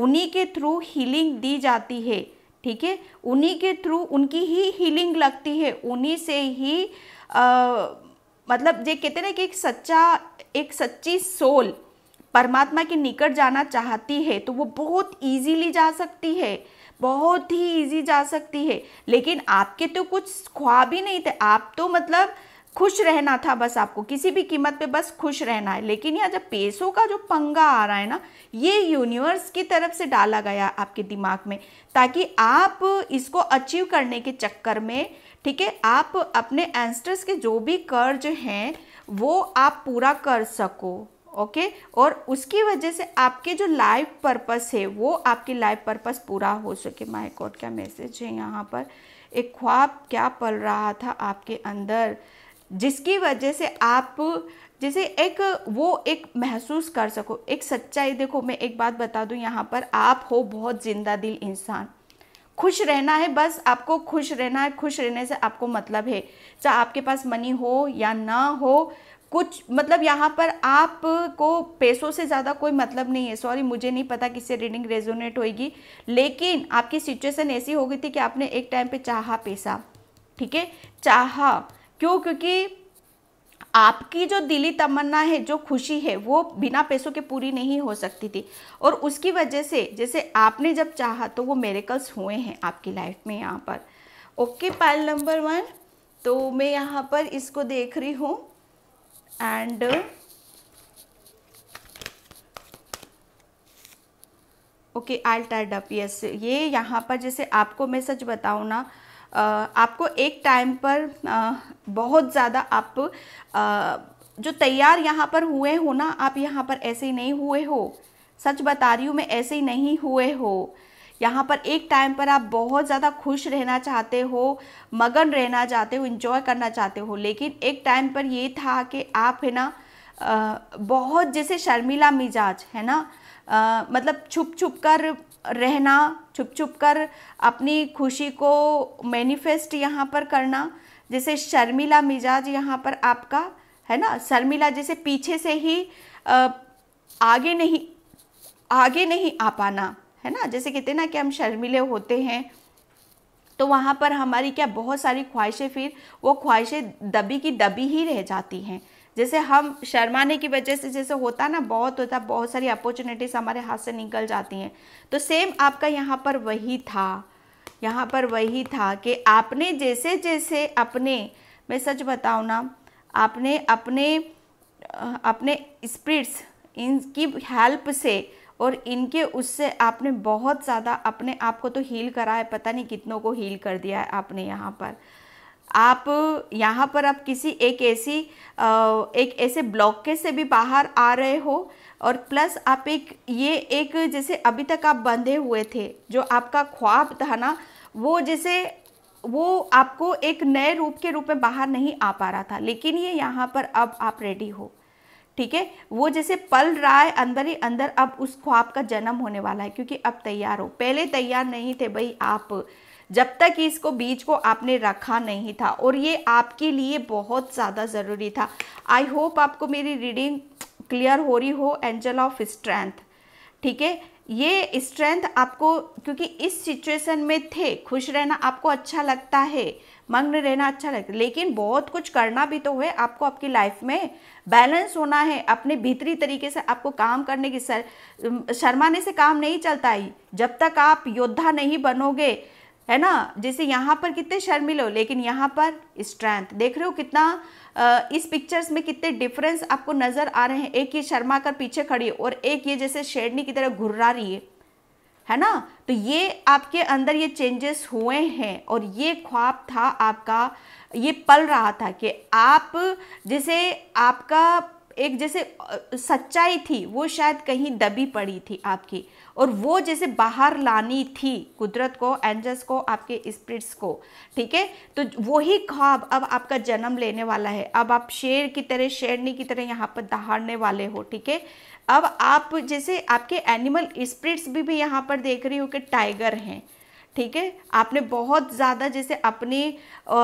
उन्हीं के थ्रू हीलिंग दी जाती है ठीक है उन्हीं के थ्रू उनकी ही हीलिंग लगती है उन्हीं से ही आ, मतलब जे कहते ना कि एक सच्चा एक सच्ची सोल परमात्मा के निकट जाना चाहती है तो वो बहुत इजीली जा सकती है बहुत ही इजी जा सकती है लेकिन आपके तो कुछ ख्वाब ही नहीं थे आप तो मतलब खुश रहना था बस आपको किसी भी कीमत पे बस खुश रहना है लेकिन यहाँ जब पैसों का जो पंगा आ रहा है ना ये यूनिवर्स की तरफ से डाला गया आपके दिमाग में ताकि आप इसको अचीव करने के चक्कर में ठीक है आप अपने एंस्टर्स के जो भी कर्ज हैं वो आप पूरा कर सको ओके और उसकी वजह से आपके जो लाइफ पर्पस है वो आपकी लाइफ पर्पस पूरा हो सके माई कोर्ट क्या मैसेज है यहाँ पर एक ख्वाब क्या पल रहा था आपके अंदर जिसकी वजह से आप जैसे एक वो एक महसूस कर सको एक सच्चाई देखो मैं एक बात बता दूँ यहाँ पर आप हो बहुत जिंदा दिल इंसान खुश रहना है बस आपको खुश रहना है खुश रहने से आपको मतलब है चाहे आपके पास मनी हो या ना हो कुछ मतलब यहाँ पर आप को पैसों से ज़्यादा कोई मतलब नहीं है सॉरी मुझे नहीं पता किससे रीडिंग रेजोनेट होएगी लेकिन आपकी सिचुएशन ऐसी हो गई थी कि आपने एक टाइम पे चाहा पैसा ठीक है चाहा क्यों क्योंकि आपकी जो दिली तमन्ना है जो खुशी है वो बिना पैसों के पूरी नहीं हो सकती थी और उसकी वजह से जैसे आपने जब चाहा तो वो मेरेकल्स हुए हैं आपकी लाइफ में यहाँ पर ओके पाइल नंबर वन तो मैं यहाँ पर इसको देख रही हूँ and okay I tied up yes ये यहाँ पर जैसे आपको मैं सच बताऊँ ना आपको एक टाइम पर बहुत ज़्यादा आप आ, जो तैयार यहाँ पर हुए हो ना आप यहाँ पर ऐसे ही नहीं हुए हो सच बता रही हूँ मैं ऐसे ही नहीं हुए हो यहाँ पर एक टाइम पर आप बहुत ज़्यादा खुश रहना चाहते हो मगन रहना चाहते हो इन्जॉय करना चाहते हो लेकिन एक टाइम पर ये था कि आप है ना बहुत जैसे शर्मिला मिजाज है ना आ, मतलब छुप छुप कर रहना छुप छुप कर अपनी खुशी को मैनिफेस्ट यहाँ पर करना जैसे शर्मिला मिजाज यहाँ पर आपका है ना शर्मिला जैसे पीछे से ही आगे नहीं आगे नहीं आ पाना है ना जैसे कहते हैं ना कि हम शर्मिले होते हैं तो वहाँ पर हमारी क्या बहुत सारी ख्वाहिशें फिर वो ख्वाहिशें दबी की दबी ही रह जाती हैं जैसे हम शर्माने की वजह से जैसे होता ना बहुत होता बहुत सारी अपॉर्चुनिटीज़ हमारे हाथ से निकल जाती हैं तो सेम आपका यहाँ पर वही था यहाँ पर वही था कि आपने जैसे जैसे अपने मैं सच बताऊँ ना आपने अपने अपने स्प्रिट्स इनकी हेल्प से और इनके उससे आपने बहुत ज़्यादा अपने आप को तो हील करा है पता नहीं कितनों को हील कर दिया है आपने यहाँ पर आप यहाँ पर आप किसी एक ऐसी एक ऐसे ब्लॉक के से भी बाहर आ रहे हो और प्लस आप एक ये एक जैसे अभी तक आप बंधे हुए थे जो आपका ख्वाब था ना वो जैसे वो आपको एक नए रूप के रूप में बाहर नहीं आ पा रहा था लेकिन ये यहाँ पर अब आप रेडी हो ठीक है वो जैसे पल रहा है अंदर ही अंदर अब उस ख्वाब का जन्म होने वाला है क्योंकि अब तैयार हो पहले तैयार नहीं थे भाई आप जब तक इसको बीज को आपने रखा नहीं था और ये आपके लिए बहुत ज़्यादा ज़रूरी था आई होप आपको मेरी रीडिंग क्लियर हो रही हो एंजल ऑफ स्ट्रेंथ ठीक है ये स्ट्रेंथ आपको क्योंकि इस सिचुएशन में थे खुश रहना आपको अच्छा लगता है मग्न रहना अच्छा लगता है लेकिन बहुत कुछ करना भी तो है आपको आपकी लाइफ में बैलेंस होना है अपने भीतरी तरीके से आपको काम करने की सर शर्माने से काम नहीं चलता ही जब तक आप योद्धा नहीं बनोगे है ना जैसे यहाँ पर कितने शर्मिल हो लेकिन यहाँ पर स्ट्रेंथ देख रहे हो कितना इस पिक्चर्स में कितने डिफरेंस आपको नज़र आ रहे हैं एक ये शर्मा कर पीछे खड़ी है और एक ये जैसे शेडनी की तरह घुर्रा रही है है ना तो ये आपके अंदर ये चेंजेस हुए हैं और ये ख्वाब था आपका ये पल रहा था कि आप जैसे आपका एक जैसे सच्चाई थी वो शायद कहीं दबी पड़ी थी आपकी और वो जैसे बाहर लानी थी कुदरत को एंजल्स को आपके स्प्रिट्स को ठीक है तो वही ख्वाब अब आपका जन्म लेने वाला है अब आप शेर की तरह शेरनी की तरह यहाँ पर दहाड़ने वाले हो ठीक है अब आप जैसे आपके एनिमल स्प्रिट्स भी भी यहाँ पर देख रही हो कि टाइगर हैं ठीक है आपने बहुत ज़्यादा जैसे अपने आ,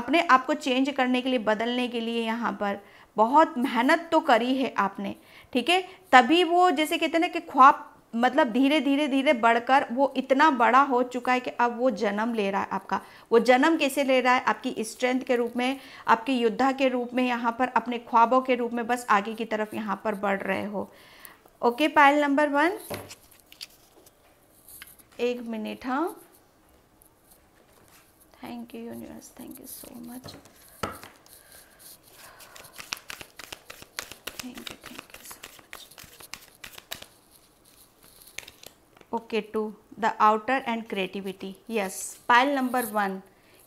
अपने आप को चेंज करने के लिए बदलने के लिए यहाँ पर बहुत मेहनत तो करी है आपने ठीक है तभी वो जैसे कहते हैं ना कि ख्वाब मतलब धीरे धीरे धीरे बढ़कर वो इतना बड़ा हो चुका है कि अब वो जन्म ले रहा है आपका वो जन्म कैसे ले रहा है आपकी स्ट्रेंथ के रूप में आपके योद्धा के रूप में यहाँ पर अपने ख्वाबों के रूप में बस आगे की तरफ यहाँ पर बढ़ रहे हो ओके पायल नंबर वन एक मिनट हाँ thank you universe thank you so much thank you okay to the outer and creativity yes pile number one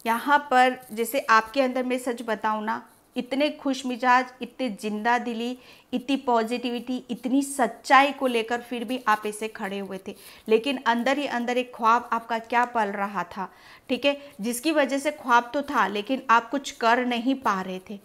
यहाँ पर जैसे आपके अंदर मैं सच बताऊँ ना इतने खुश मिजाज इतने जिंदा दिली इतनी पॉजिटिविटी इतनी सच्चाई को लेकर फिर भी आप ऐसे खड़े हुए थे लेकिन अंदर ही अंदर एक ख्वाब आपका क्या पल रहा था ठीक है जिसकी वजह से ख्वाब तो था लेकिन आप कुछ कर नहीं पा रहे थे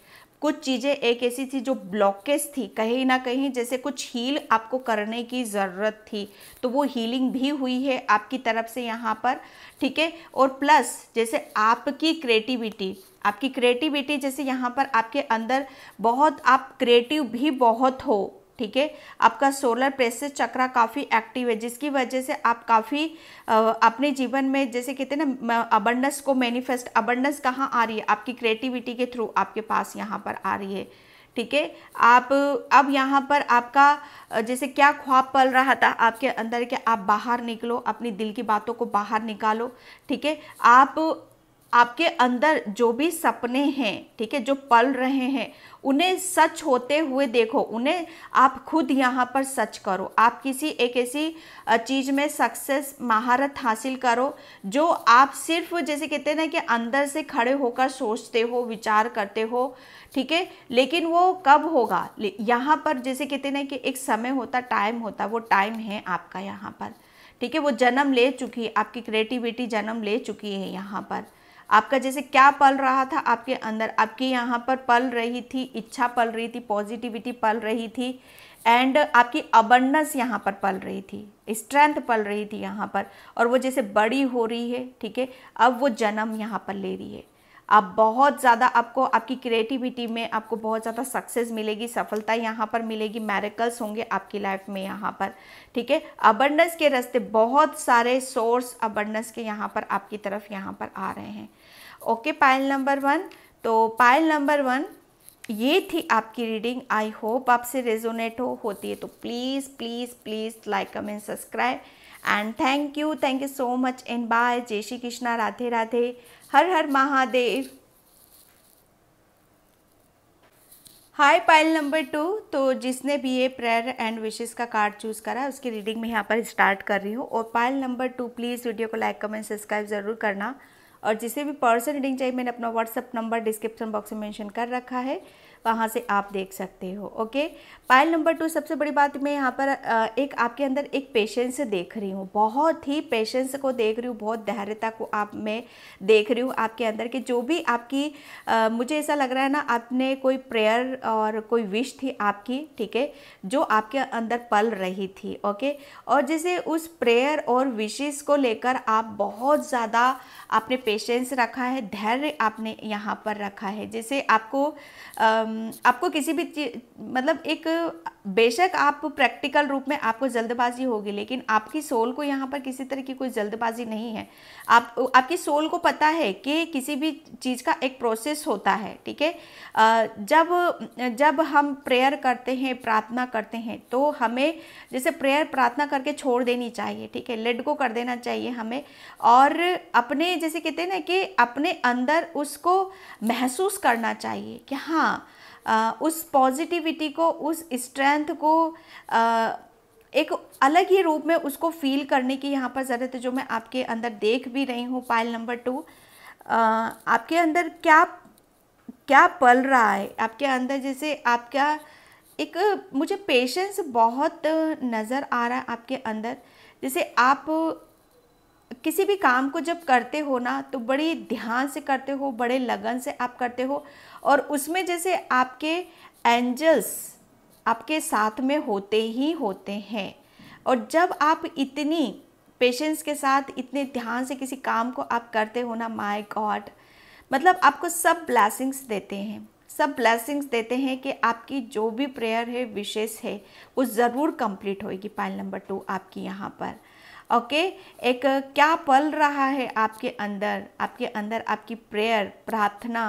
कुछ चीज़ें एक ऐसी थी जो ब्लॉकेज थी कहीं ना कहीं जैसे कुछ हील आपको करने की ज़रूरत थी तो वो हीलिंग भी हुई है आपकी तरफ से यहाँ पर ठीक है और प्लस जैसे आपकी क्रिएटिविटी आपकी क्रिएटिविटी जैसे यहाँ पर आपके अंदर बहुत आप क्रिएटिव भी बहुत हो ठीक है आपका सोलर प्रेसेस चक्रा काफ़ी एक्टिव है जिसकी वजह से आप काफ़ी अपने जीवन में जैसे कहते हैं ना अबंडस को मैनिफेस्ट अबंडस कहाँ आ रही है आपकी क्रिएटिविटी के थ्रू आपके पास यहाँ पर आ रही है ठीक है आप अब यहाँ पर आपका जैसे क्या ख्वाब पल रहा था आपके अंदर के आप बाहर निकलो अपनी दिल की बातों को बाहर निकालो ठीक है आप आपके अंदर जो भी सपने हैं ठीक है जो पल रहे हैं उन्हें सच होते हुए देखो उन्हें आप खुद यहाँ पर सच करो आप किसी एक ऐसी चीज़ में सक्सेस महारत हासिल करो जो आप सिर्फ जैसे कहते हैं ना कि अंदर से खड़े होकर सोचते हो विचार करते हो ठीक है लेकिन वो कब होगा यहाँ पर जैसे कहते हैं ना कि एक समय होता टाइम होता वो टाइम है आपका यहाँ पर ठीक है वो जन्म ले चुकी है आपकी क्रिएटिविटी जन्म ले चुकी है यहाँ पर आपका जैसे क्या पल रहा था आपके अंदर आपकी यहाँ पर पल रही थी इच्छा पल रही थी पॉजिटिविटी पल रही थी एंड आपकी अबंडस यहाँ पर पल रही थी स्ट्रेंथ पल रही थी यहाँ पर और वो जैसे बड़ी हो रही है ठीक है अब वो जन्म यहाँ पर ले रही है आप बहुत ज़्यादा आपको आपकी क्रिएटिविटी में आपको बहुत ज़्यादा सक्सेस मिलेगी सफलता यहाँ पर मिलेगी मैरिकल्स होंगे आपकी लाइफ में यहाँ पर ठीक है अबंडेंस के रास्ते बहुत सारे सोर्स अबंडेंस के यहाँ पर आपकी तरफ यहाँ पर आ रहे हैं ओके पायल नंबर वन तो पायल नंबर वन ये थी आपकी रीडिंग आई होप आपसे रेजोनेट हो होती है तो please please please like comment subscribe and thank you thank you so much and bye जय श्री कृष्णा राधे राधे हर हर Mahadev hi pile number two तो जिसने भी ये प्रेयर एंड विशेस का कार्ड चूज़ करा है उसकी रीडिंग मैं यहाँ पर स्टार्ट कर रही हूँ और pile number two please video को लाइक कमेंट सब्सक्राइब ज़रूर करना और जिसे भी पर्सन रीडिंग चाहिए मैंने अपना व्हाट्सअप नंबर डिस्क्रिप्शन बॉक्स में मेंशन कर रखा है वहाँ से आप देख सकते हो ओके पायल नंबर टू सबसे बड़ी बात मैं यहाँ पर एक आपके अंदर एक पेशेंस देख रही हूँ बहुत ही पेशेंस को देख रही हूँ बहुत धैर्यता को आप मैं देख रही हूँ आपके अंदर कि जो भी आपकी आ, मुझे ऐसा लग रहा है ना आपने कोई प्रेयर और कोई विश थी आपकी ठीक है जो आपके अंदर पल रही थी ओके और जैसे उस प्रेयर और विशेष को लेकर आप बहुत ज़्यादा आपने पेशेंस रखा है धैर्य आपने यहाँ पर रखा है जैसे आपको आ, आपको किसी भी मतलब एक बेशक आप प्रैक्टिकल रूप में आपको जल्दबाजी होगी लेकिन आपकी सोल को यहाँ पर किसी तरह की कोई जल्दबाजी नहीं है आप आपकी सोल को पता है कि किसी भी चीज़ का एक प्रोसेस होता है ठीक है जब जब हम प्रेयर करते हैं प्रार्थना करते हैं तो हमें जैसे प्रेयर प्रार्थना करके छोड़ देनी चाहिए ठीक है लेट को कर देना चाहिए हमें और अपने जैसे कहते हैं ना कि अपने अंदर उसको महसूस करना चाहिए कि हाँ उस पॉजिटिविटी को उस स्ट्रेंथ को एक अलग ही रूप में उसको फील करने की यहाँ पर ज़रूरत है जो मैं आपके अंदर देख भी रही हूँ पाइल नंबर टू आपके अंदर क्या क्या पल रहा है आपके अंदर जैसे आपका एक मुझे पेशेंस बहुत नज़र आ रहा है आपके अंदर जैसे आप किसी भी काम को जब करते हो ना तो बड़ी ध्यान से करते हो बड़े लगन से आप करते हो और उसमें जैसे आपके एंजल्स आपके साथ में होते ही होते हैं और जब आप इतनी पेशेंस के साथ इतने ध्यान से किसी काम को आप करते हो ना माय गॉड मतलब आपको सब ब्लैसिंग्स देते हैं सब ब्लैसिंग्स देते हैं कि आपकी जो भी प्रेयर है विशेष है वो ज़रूर कंप्लीट होएगी पाइल नंबर टू आपकी यहाँ पर ओके एक क्या पल रहा है आपके अंदर आपके अंदर आपकी प्रेयर प्रार्थना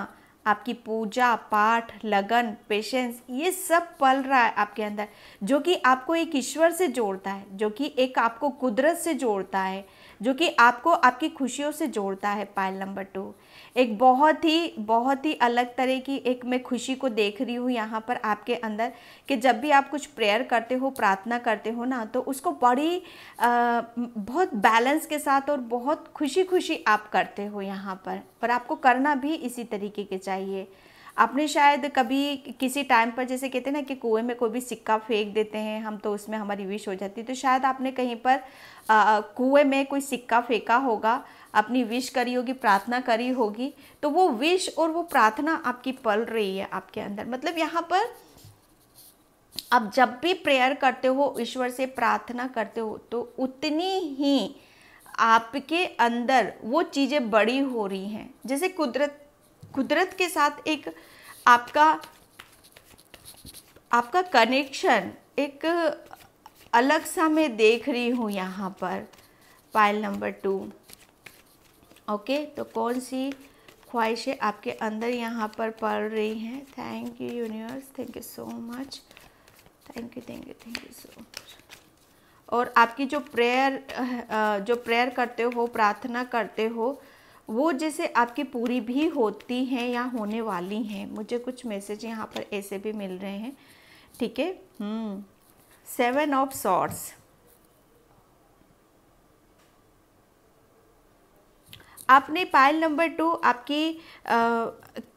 आपकी पूजा पाठ लगन पेशेंस ये सब पल रहा है आपके अंदर जो कि आपको एक ईश्वर से जोड़ता है जो कि एक आपको कुदरत से जोड़ता है जो कि आपको आपकी खुशियों से जोड़ता है पायल नंबर टू एक बहुत ही बहुत ही अलग तरह की एक मैं खुशी को देख रही हूँ यहाँ पर आपके अंदर कि जब भी आप कुछ प्रेयर करते हो प्रार्थना करते हो ना तो उसको बड़ी आ, बहुत बैलेंस के साथ और बहुत खुशी खुशी आप करते हो यहाँ पर पर आपको करना भी इसी तरीके के चाहिए आपने शायद कभी किसी टाइम पर जैसे कहते हैं ना कि कुएं में कोई भी सिक्का फेंक देते हैं हम तो उसमें हमारी विश हो जाती है तो शायद आपने कहीं पर कुएं में कोई सिक्का फेंका होगा अपनी विश करी होगी प्रार्थना करी होगी तो वो विश और वो प्रार्थना आपकी पल रही है आपके अंदर मतलब यहाँ पर आप जब भी प्रेयर करते हो ईश्वर से प्रार्थना करते हो तो उतनी ही आपके अंदर वो चीज़ें बड़ी हो रही हैं जैसे कुदरत कुदरत के साथ एक आपका आपका कनेक्शन एक अलग सा मैं देख रही हूँ यहाँ पर पाइल नंबर टू ओके तो कौन सी ख्वाहिशें आपके अंदर यहाँ पर पड़ रही हैं thank you universe thank you so much thank you thank you thank you so much और आपकी जो प्रेयर जो प्रेयर करते हो प्रार्थना करते हो वो जैसे आपकी पूरी भी होती हैं या होने वाली हैं मुझे कुछ मैसेज यहाँ पर ऐसे भी मिल रहे हैं ठीक है सेवन ऑफ सॉर्ट्स आपने पायल नंबर टू आपकी आ,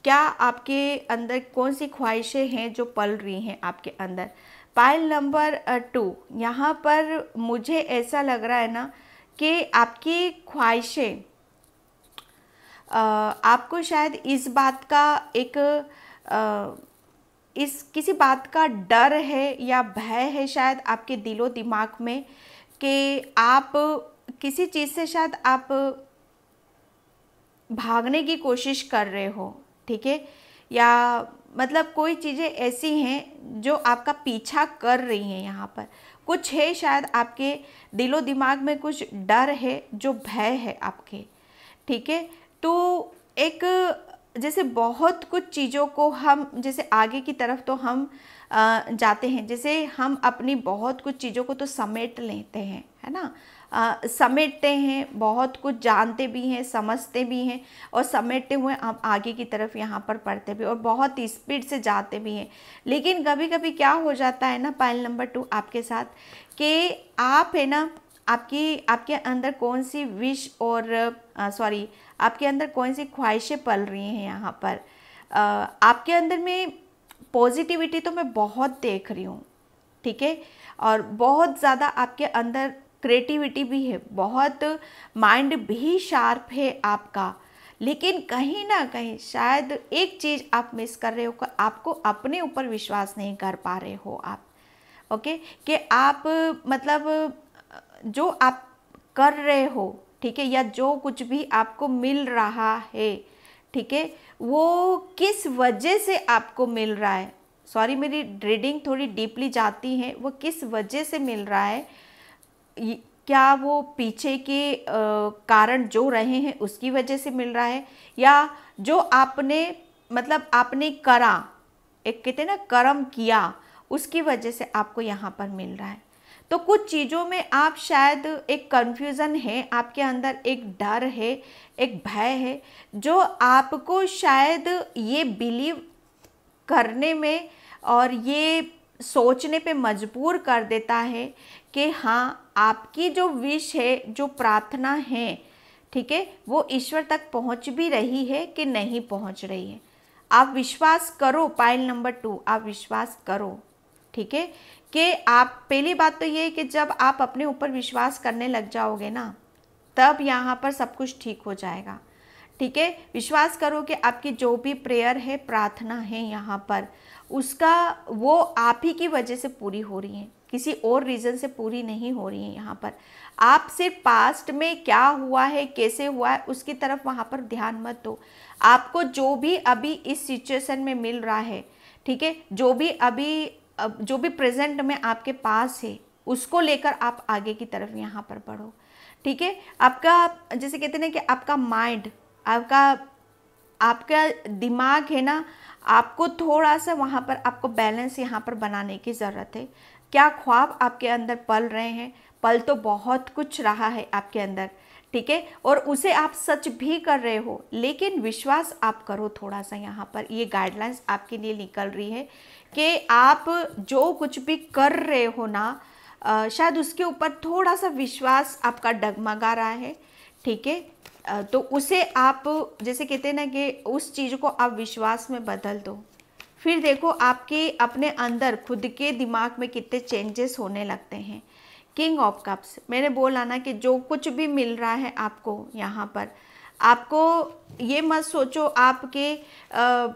क्या आपके अंदर कौन सी ख्वाहिशें हैं जो पल रही हैं आपके अंदर पायल नंबर टू यहाँ पर मुझे ऐसा लग रहा है ना कि आपकी ख्वाहिशें आपको शायद इस बात का एक आ, इस किसी बात का डर है या भय है शायद आपके दिलो दिमाग में कि आप किसी चीज़ से शायद आप भागने की कोशिश कर रहे हो ठीक है या मतलब कोई चीज़ें ऐसी हैं जो आपका पीछा कर रही हैं यहाँ पर कुछ है शायद आपके दिलो दिमाग में कुछ डर है जो भय है आपके ठीक है तो एक जैसे बहुत कुछ चीज़ों को हम जैसे आगे की तरफ तो हम जाते हैं जैसे हम अपनी बहुत कुछ चीज़ों को तो समेट लेते हैं है ना समेटते हैं बहुत कुछ जानते भी हैं समझते भी हैं और समेटते हुए आप आगे की तरफ यहाँ पर पढ़ते भी और बहुत ही स्पीड से जाते भी हैं लेकिन कभी कभी क्या हो जाता है ना पाइल नंबर टू आपके साथ कि आप है ना आपकी आपके अंदर कौन सी विश और सॉरी आपके अंदर कौन सी ख्वाहिशें पल रही हैं यहाँ पर आ, आपके अंदर में पॉजिटिविटी तो मैं बहुत देख रही हूँ ठीक है और बहुत ज़्यादा आपके अंदर क्रिएटिविटी भी है बहुत माइंड भी शार्प है आपका लेकिन कहीं ना कहीं शायद एक चीज़ आप मिस कर रहे हो आपको अपने ऊपर विश्वास नहीं कर पा रहे हो आप ओके कि आप मतलब जो आप कर रहे हो ठीक है या जो कुछ भी आपको मिल रहा है ठीक है वो किस वजह से आपको मिल रहा है सॉरी मेरी रीडिंग थोड़ी डीपली जाती है वो किस वजह से मिल रहा है क्या वो पीछे के कारण जो रहे हैं उसकी वजह से मिल रहा है या जो आपने मतलब आपने करा एक कहते ना कर्म किया उसकी वजह से आपको यहाँ पर मिल रहा है तो कुछ चीज़ों में आप शायद एक कंफ्यूजन है आपके अंदर एक डर है एक भय है जो आपको शायद ये बिलीव करने में और ये सोचने पे मजबूर कर देता है कि हाँ आपकी जो विश है जो प्रार्थना है ठीक है वो ईश्वर तक पहुंच भी रही है कि नहीं पहुंच रही है आप विश्वास करो पाइल नंबर टू आप विश्वास करो ठीक है कि आप पहली बात तो ये है कि जब आप अपने ऊपर विश्वास करने लग जाओगे ना तब यहाँ पर सब कुछ ठीक हो जाएगा ठीक है विश्वास करो कि आपकी जो भी प्रेयर है प्रार्थना है यहाँ पर उसका वो आप ही की वजह से पूरी हो रही है किसी और रीज़न से पूरी नहीं हो रही है यहाँ पर आप सिर्फ पास्ट में क्या हुआ है कैसे हुआ है उसकी तरफ वहाँ पर ध्यान मत दो आपको जो भी अभी इस सिचुएशन में मिल रहा है ठीक है जो भी अभी जो भी प्रेजेंट में आपके पास है उसको लेकर आप आगे की तरफ यहाँ पर बढ़ो ठीक है आपका जैसे कहते ना कि आपका माइंड आपका आपका दिमाग है ना आपको थोड़ा सा वहाँ पर आपको बैलेंस यहाँ पर बनाने की ज़रूरत है क्या ख्वाब आपके अंदर पल रहे हैं पल तो बहुत कुछ रहा है आपके अंदर ठीक है और उसे आप सच भी कर रहे हो लेकिन विश्वास आप करो थोड़ा सा यहाँ पर ये गाइडलाइंस आपके लिए निकल रही है कि आप जो कुछ भी कर रहे हो ना शायद उसके ऊपर थोड़ा सा विश्वास आपका डगमगा रहा है ठीक है तो उसे आप जैसे कहते हैं ना कि उस चीज़ को आप विश्वास में बदल दो फिर देखो आपके अपने अंदर खुद के दिमाग में कितने चेंजेस होने लगते हैं किंग ऑफ कप्स मैंने बोला ना कि जो कुछ भी मिल रहा है आपको यहाँ पर आपको ये मत सोचो आपके आ,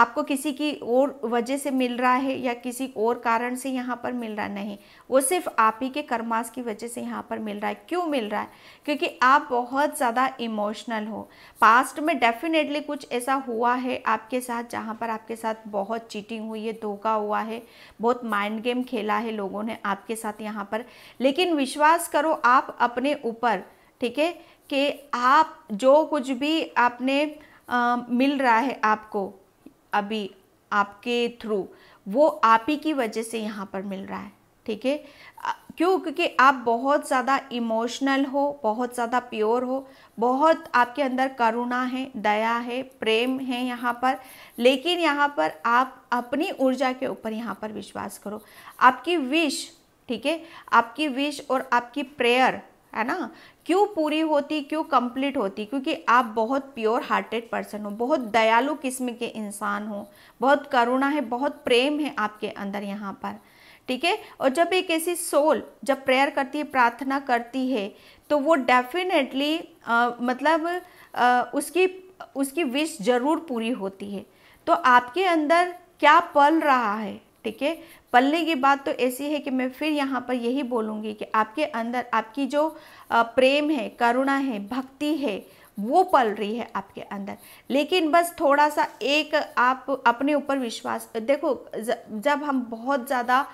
आपको किसी की और वजह से मिल रहा है या किसी और कारण से यहाँ पर मिल रहा नहीं वो सिर्फ आप ही के कर्मास की वजह से यहाँ पर मिल रहा है क्यों मिल रहा है क्योंकि आप बहुत ज़्यादा इमोशनल हो पास्ट में डेफिनेटली कुछ ऐसा हुआ है आपके साथ जहाँ पर आपके साथ बहुत चीटिंग हुई है धोखा हुआ है बहुत माइंड गेम खेला है लोगों ने आपके साथ यहाँ पर लेकिन विश्वास करो आप अपने ऊपर ठीक है कि आप जो कुछ भी आपने आ, मिल रहा है आपको अभी आपके थ्रू वो आप ही की वजह से यहाँ पर मिल रहा है ठीक है क्यों क्योंकि आप बहुत ज़्यादा इमोशनल हो बहुत ज़्यादा प्योर हो बहुत आपके अंदर करुणा है दया है प्रेम है यहाँ पर लेकिन यहाँ पर आप अपनी ऊर्जा के ऊपर यहाँ पर विश्वास करो आपकी विश ठीक है आपकी विश और आपकी प्रेयर है ना क्यों पूरी होती क्यों कंप्लीट होती क्योंकि आप बहुत प्योर हार्टेड पर्सन हो बहुत दयालु किस्म के इंसान हो बहुत करुणा है बहुत प्रेम है आपके अंदर यहाँ पर ठीक है और जब एक ऐसी सोल जब प्रेयर करती है प्रार्थना करती है तो वो डेफिनेटली मतलब आ, उसकी उसकी विश ज़रूर पूरी होती है तो आपके अंदर क्या पल रहा है ठीक है पल्ले की बात तो ऐसी है कि मैं फिर यहाँ पर यही बोलूँगी कि आपके अंदर आपकी जो प्रेम है करुणा है भक्ति है वो पल रही है आपके अंदर लेकिन बस थोड़ा सा एक आप अपने ऊपर विश्वास देखो जब हम बहुत ज़्यादा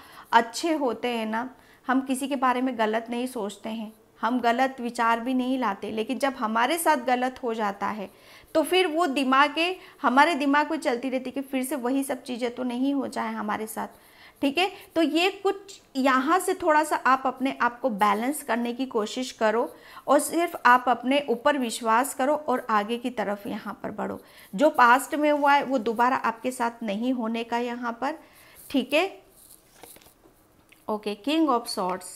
अच्छे होते हैं ना हम किसी के बारे में गलत नहीं सोचते हैं हम गलत विचार भी नहीं लाते लेकिन जब हमारे साथ गलत हो जाता है तो फिर वो दिमाग के हमारे दिमाग में चलती रहती कि फिर से वही सब चीज़ें तो नहीं हो जाए हमारे साथ ठीक है तो ये कुछ यहाँ से थोड़ा सा आप अपने आप को बैलेंस करने की कोशिश करो और सिर्फ आप अपने ऊपर विश्वास करो और आगे की तरफ यहाँ पर बढ़ो जो पास्ट में हुआ है वो दोबारा आपके साथ नहीं होने का यहाँ पर ठीक है okay king of swords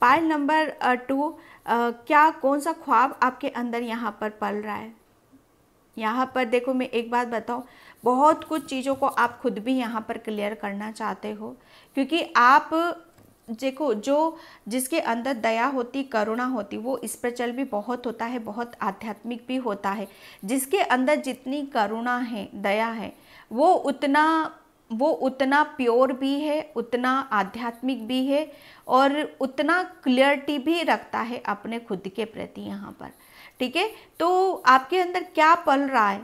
pile number two क्या कौन सा ख्वाब आपके अंदर यहाँ पर पल रहा है यहाँ पर देखो मैं एक बात बताऊँ बहुत कुछ चीज़ों को आप खुद भी यहाँ पर क्लियर करना चाहते हो क्योंकि आप देखो जो जिसके अंदर दया होती करुणा होती वो इस पर चल भी बहुत होता है बहुत आध्यात्मिक भी होता है जिसके अंदर जितनी करुणा है दया है वो उतना वो उतना प्योर भी है उतना आध्यात्मिक भी है और उतना क्लियरिटी भी रखता है अपने खुद के प्रति यहाँ पर ठीक है तो आपके अंदर क्या पल रहा है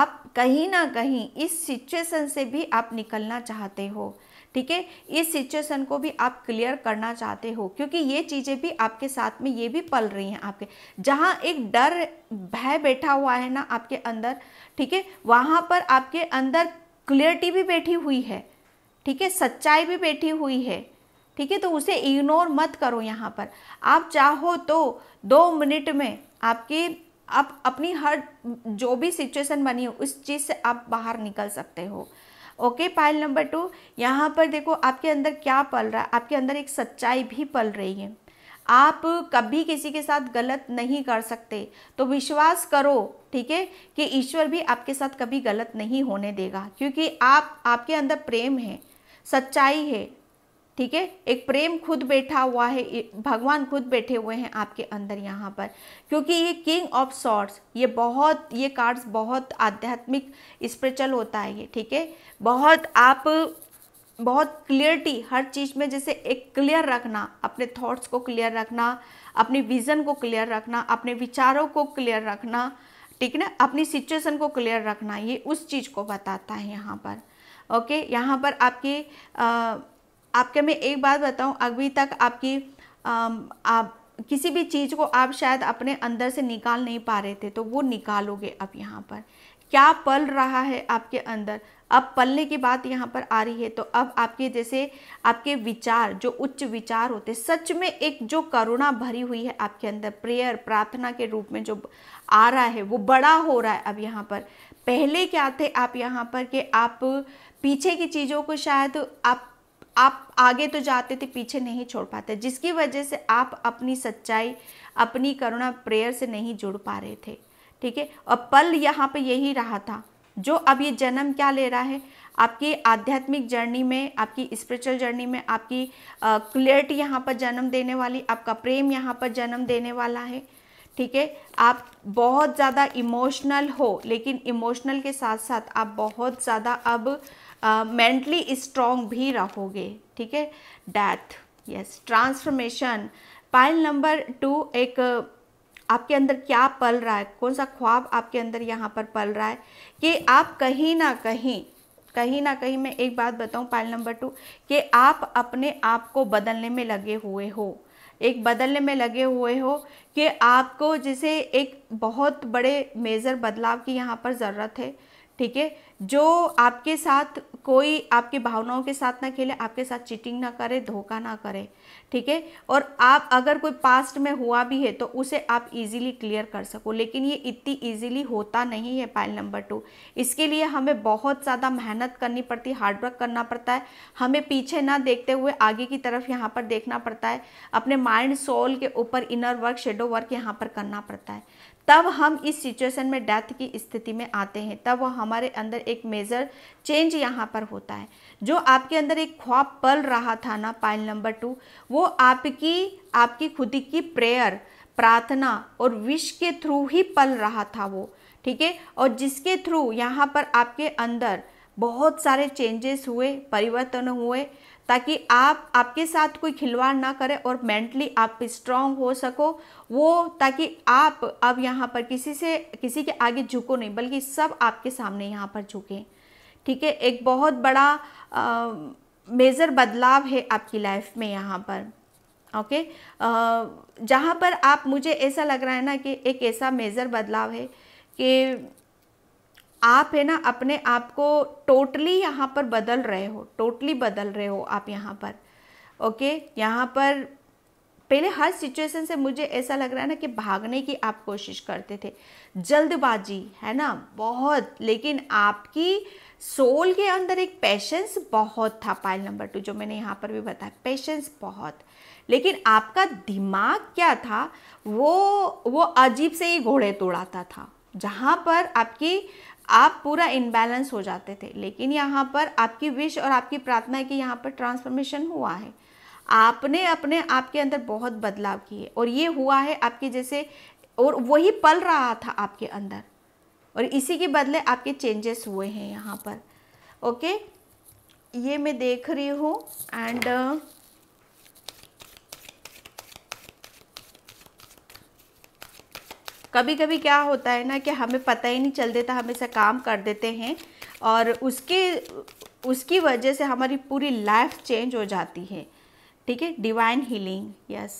आप कहीं ना कहीं इस सिचुएशन से भी आप निकलना चाहते हो ठीक है इस सिचुएशन को भी आप क्लियर करना चाहते हो क्योंकि ये चीज़ें भी आपके साथ में ये भी पल रही हैं आपके जहाँ एक डर भय बैठा हुआ है ना आपके अंदर ठीक है वहाँ पर आपके अंदर क्लियरिटी भी बैठी हुई है ठीक है सच्चाई भी बैठी हुई है ठीक है तो उसे इग्नोर मत करो यहाँ पर आप चाहो तो दो मिनट में आपके आप अपनी हर जो भी सिचुएशन बनी हो उस चीज़ से आप बाहर निकल सकते हो ओके पाइल नंबर टू यहाँ पर देखो आपके अंदर क्या पल रहा है आपके अंदर एक सच्चाई भी पल रही है आप कभी किसी के साथ गलत नहीं कर सकते तो विश्वास करो ठीक है कि ईश्वर भी आपके साथ कभी गलत नहीं होने देगा क्योंकि आप आपके अंदर प्रेम है सच्चाई है ठीक है एक प्रेम खुद बैठा हुआ है भगवान खुद बैठे हुए हैं आपके अंदर यहाँ पर क्योंकि ये किंग ऑफ सॉर्ट्स ये बहुत ये कार्ड्स बहुत आध्यात्मिक स्पिरिचुअल होता है ये ठीक है बहुत आप बहुत क्लियरिटी हर चीज़ में जैसे एक क्लियर रखना अपने थॉट्स को क्लियर रखना अपनी विज़न को क्लियर रखना अपने विचारों को क्लियर रखना ठीक है ना अपनी सिचुएशन को क्लियर रखना ये उस चीज़ को बताता है यहाँ पर ओके यहाँ पर आपके आपके मैं एक बात बताऊं अभी तक आपकी आप किसी भी चीज़ को आप शायद अपने अंदर से निकाल नहीं पा रहे थे तो वो निकालोगे अब यहाँ पर क्या पल रहा है आपके अंदर अब पलने की बात यहाँ पर आ रही है तो अब आपके जैसे आपके विचार जो उच्च विचार होते सच में एक जो करुणा भरी हुई है आपके अंदर प्रेयर प्रार्थना के रूप में जो आ रहा है वो बड़ा हो रहा है अब यहाँ पर पहले क्या थे आप यहाँ पर कि आप पीछे की चीज़ों को शायद आप आप आगे तो जाते थे पीछे नहीं छोड़ पाते जिसकी वजह से आप अपनी सच्चाई अपनी करुणा प्रेयर से नहीं जुड़ पा रहे थे ठीक है और पल यहाँ पे यही रहा था जो अब ये जन्म क्या ले रहा है आपकी आध्यात्मिक जर्नी में आपकी स्पिरिचुअल जर्नी में आपकी क्लियरिटी यहाँ पर जन्म देने वाली आपका प्रेम यहाँ पर जन्म देने वाला है ठीक है आप बहुत ज़्यादा इमोशनल हो लेकिन इमोशनल के साथ साथ आप बहुत ज़्यादा अब मेंटली स्ट्रोंग भी रहोगे ठीक है death yes transformation pile number two एक आपके अंदर क्या पल रहा है कौन सा ख्वाब आपके अंदर यहाँ पर पल रहा है कि आप कहीं ना कहीं कहीं ना कहीं मैं एक बात बताऊँ पाइल नंबर टू कि आप अपने आप को बदलने में लगे हुए हो एक बदलने में लगे हुए हो कि आपको जैसे एक बहुत बड़े मेज़र बदलाव की यहाँ पर ज़रूरत है ठीक है जो आपके साथ कोई आपकी भावनाओं के साथ ना खेले आपके साथ चीटिंग ना करे धोखा ना करे ठीक है और आप अगर कोई पास्ट में हुआ भी है तो उसे आप इजीली क्लियर कर सको लेकिन ये इतनी इजीली होता नहीं है पाइल नंबर टू इसके लिए हमें बहुत ज़्यादा मेहनत करनी पड़ती है हार्डवर्क करना पड़ता है हमें पीछे ना देखते हुए आगे की तरफ यहाँ पर देखना पड़ता है अपने माइंड सोल के ऊपर इनर वर्क शेडो वर्क यहाँ पर करना पड़ता है तब हम इस सिचुएशन में डेथ की स्थिति में आते हैं तब वह हमारे अंदर एक मेजर चेंज यहाँ पर होता है जो आपके अंदर एक ख्वाब पल रहा था ना पाइल नंबर टू वो आपकी आपकी खुद की प्रेयर प्रार्थना और विश के थ्रू ही पल रहा था वो ठीक है और जिसके थ्रू यहाँ पर आपके अंदर बहुत सारे चेंजेस हुए परिवर्तन हुए ताकि आप आपके साथ कोई खिलवाड़ ना करे और मेंटली आप स्ट्रांग हो सको वो ताकि आप अब यहाँ पर किसी से किसी के आगे झुको नहीं बल्कि सब आपके सामने यहाँ पर झुकें ठीक है एक बहुत बड़ा आ, मेजर बदलाव है आपकी लाइफ में यहाँ पर ओके जहाँ पर आप मुझे ऐसा लग रहा है ना कि एक ऐसा मेज़र बदलाव है कि आप है ना अपने आप को टोटली यहाँ पर बदल रहे हो टोटली बदल रहे हो आप यहाँ पर ओके यहाँ पर पहले हर सिचुएशन से मुझे ऐसा लग रहा है ना कि भागने की आप कोशिश करते थे जल्दबाजी है ना बहुत लेकिन आपकी सोल के अंदर एक पेशेंस बहुत था पाइल नंबर टू जो मैंने यहाँ पर भी बताया पेशेंस बहुत लेकिन आपका दिमाग क्या था वो वो अजीब से ही घोड़े तोड़ाता था जहाँ पर आपकी आप पूरा इनबैलेंस हो जाते थे लेकिन यहाँ पर आपकी विश और आपकी प्रार्थना की यहाँ पर ट्रांसफॉर्मेशन हुआ है आपने अपने आप के अंदर बहुत बदलाव किए और ये हुआ है आपके जैसे और वही पल रहा था आपके अंदर और इसी के बदले आपके चेंजेस हुए हैं यहाँ पर ओके ये मैं देख रही हूँ एंड कभी कभी क्या होता है ना कि हमें पता ही नहीं चल देता हम ऐसा काम कर देते हैं और उसके उसकी वजह से हमारी पूरी लाइफ चेंज हो जाती है ठीक है डिवाइन हीलिंग यस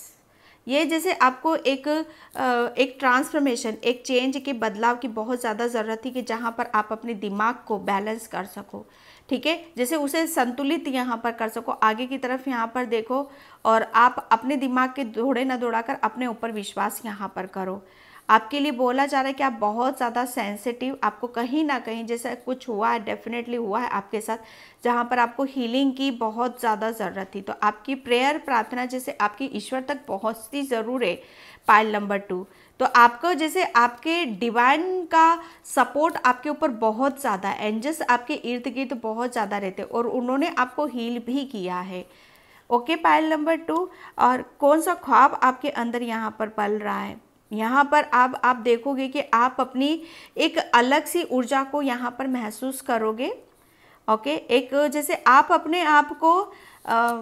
ये जैसे आपको एक एक ट्रांसफॉर्मेशन एक चेंज के बदलाव की बहुत ज़्यादा ज़रूरत थी कि जहाँ पर आप अपने दिमाग को बैलेंस कर सको ठीक है जैसे उसे संतुलित यहाँ पर कर सको आगे की तरफ यहाँ पर देखो और आप अपने दिमाग के दौड़े ना दौड़ा कर अपने ऊपर विश्वास यहाँ पर करो आपके लिए बोला जा रहा है कि आप बहुत ज़्यादा सेंसिटिव आपको कहीं ना कहीं जैसा कुछ हुआ है डेफिनेटली हुआ है आपके साथ जहाँ पर आपको हीलिंग की बहुत ज़्यादा ज़रूरत थी तो आपकी प्रेयर प्रार्थना जैसे आपकी ईश्वर तक पहुँचती ज़रूर है पाइल नंबर टू तो आपको जैसे आपके डिवाइन का सपोर्ट आपके ऊपर बहुत ज़्यादा है एंजल्स आपके इर्द गिर्द बहुत ज़्यादा रहते और उन्होंने आपको हील भी किया है ओके पायल नंबर टू और कौन सा ख्वाब आपके अंदर यहाँ पर पल रहा है यहाँ पर आप आप देखोगे कि आप अपनी एक अलग सी ऊर्जा को यहाँ पर महसूस करोगे ओके एक जैसे आप अपने आप को आ,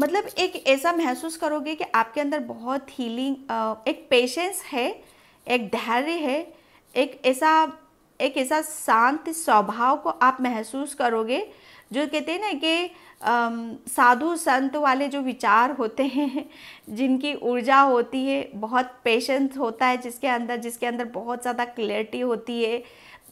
मतलब एक ऐसा महसूस करोगे कि आपके अंदर बहुत हीलिंग आ, एक पेशेंस है एक धैर्य है एक ऐसा एक ऐसा शांत स्वभाव को आप महसूस करोगे जो कहते हैं ना कि साधु संत वाले जो विचार होते हैं जिनकी ऊर्जा होती है बहुत पेशेंस होता है जिसके अंदर जिसके अंदर बहुत ज़्यादा क्लैरिटी होती है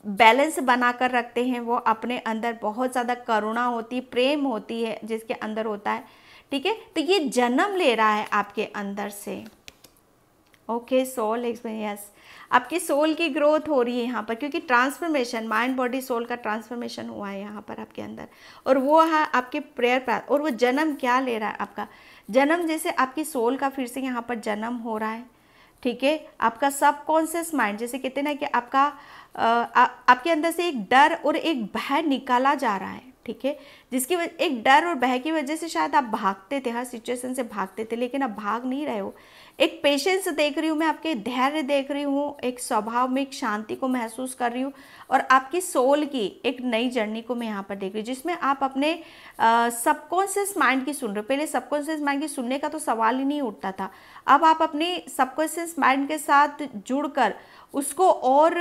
बैलेंस बना कर रखते हैं वो अपने अंदर बहुत ज़्यादा करुणा होती प्रेम होती है जिसके अंदर होता है ठीक है तो ये जन्म ले रहा है आपके अंदर से ओके सोल एक्सपीरियंस आपकी सोल की ग्रोथ हो रही है यहाँ पर क्योंकि ट्रांसफॉर्मेशन माइंड बॉडी सोल का ट्रांसफॉर्मेशन हुआ है यहाँ पर आपके अंदर और वो है आपके प्रेयर प्रार्थ और वो जन्म क्या ले रहा है आपका जन्म जैसे आपकी सोल का फिर से यहाँ पर जन्म हो रहा है ठीक है आपका कॉन्शियस माइंड जैसे कहते हैं ना कि आपका आ, आ, आपके अंदर से एक डर और एक भय निकाला जा रहा है ठीक है जिसकी वजह एक डर और भय की वजह से शायद आप भागते थे हर सिचुएशन से भागते थे लेकिन आप भाग नहीं रहे हो एक पेशेंस देख रही हूँ मैं आपके धैर्य देख रही हूँ एक स्वभाव में एक शांति को महसूस कर रही हूँ और आपकी सोल की एक नई जर्नी को मैं यहाँ पर देख रही हूँ जिसमें आप अपने सबकॉन्शियस माइंड की सुन रहे हो पहले सबकॉन्शियस माइंड की सुनने का तो सवाल ही नहीं उठता था अब आप अपने सबकॉन्शियस माइंड के साथ जुड़कर उसको और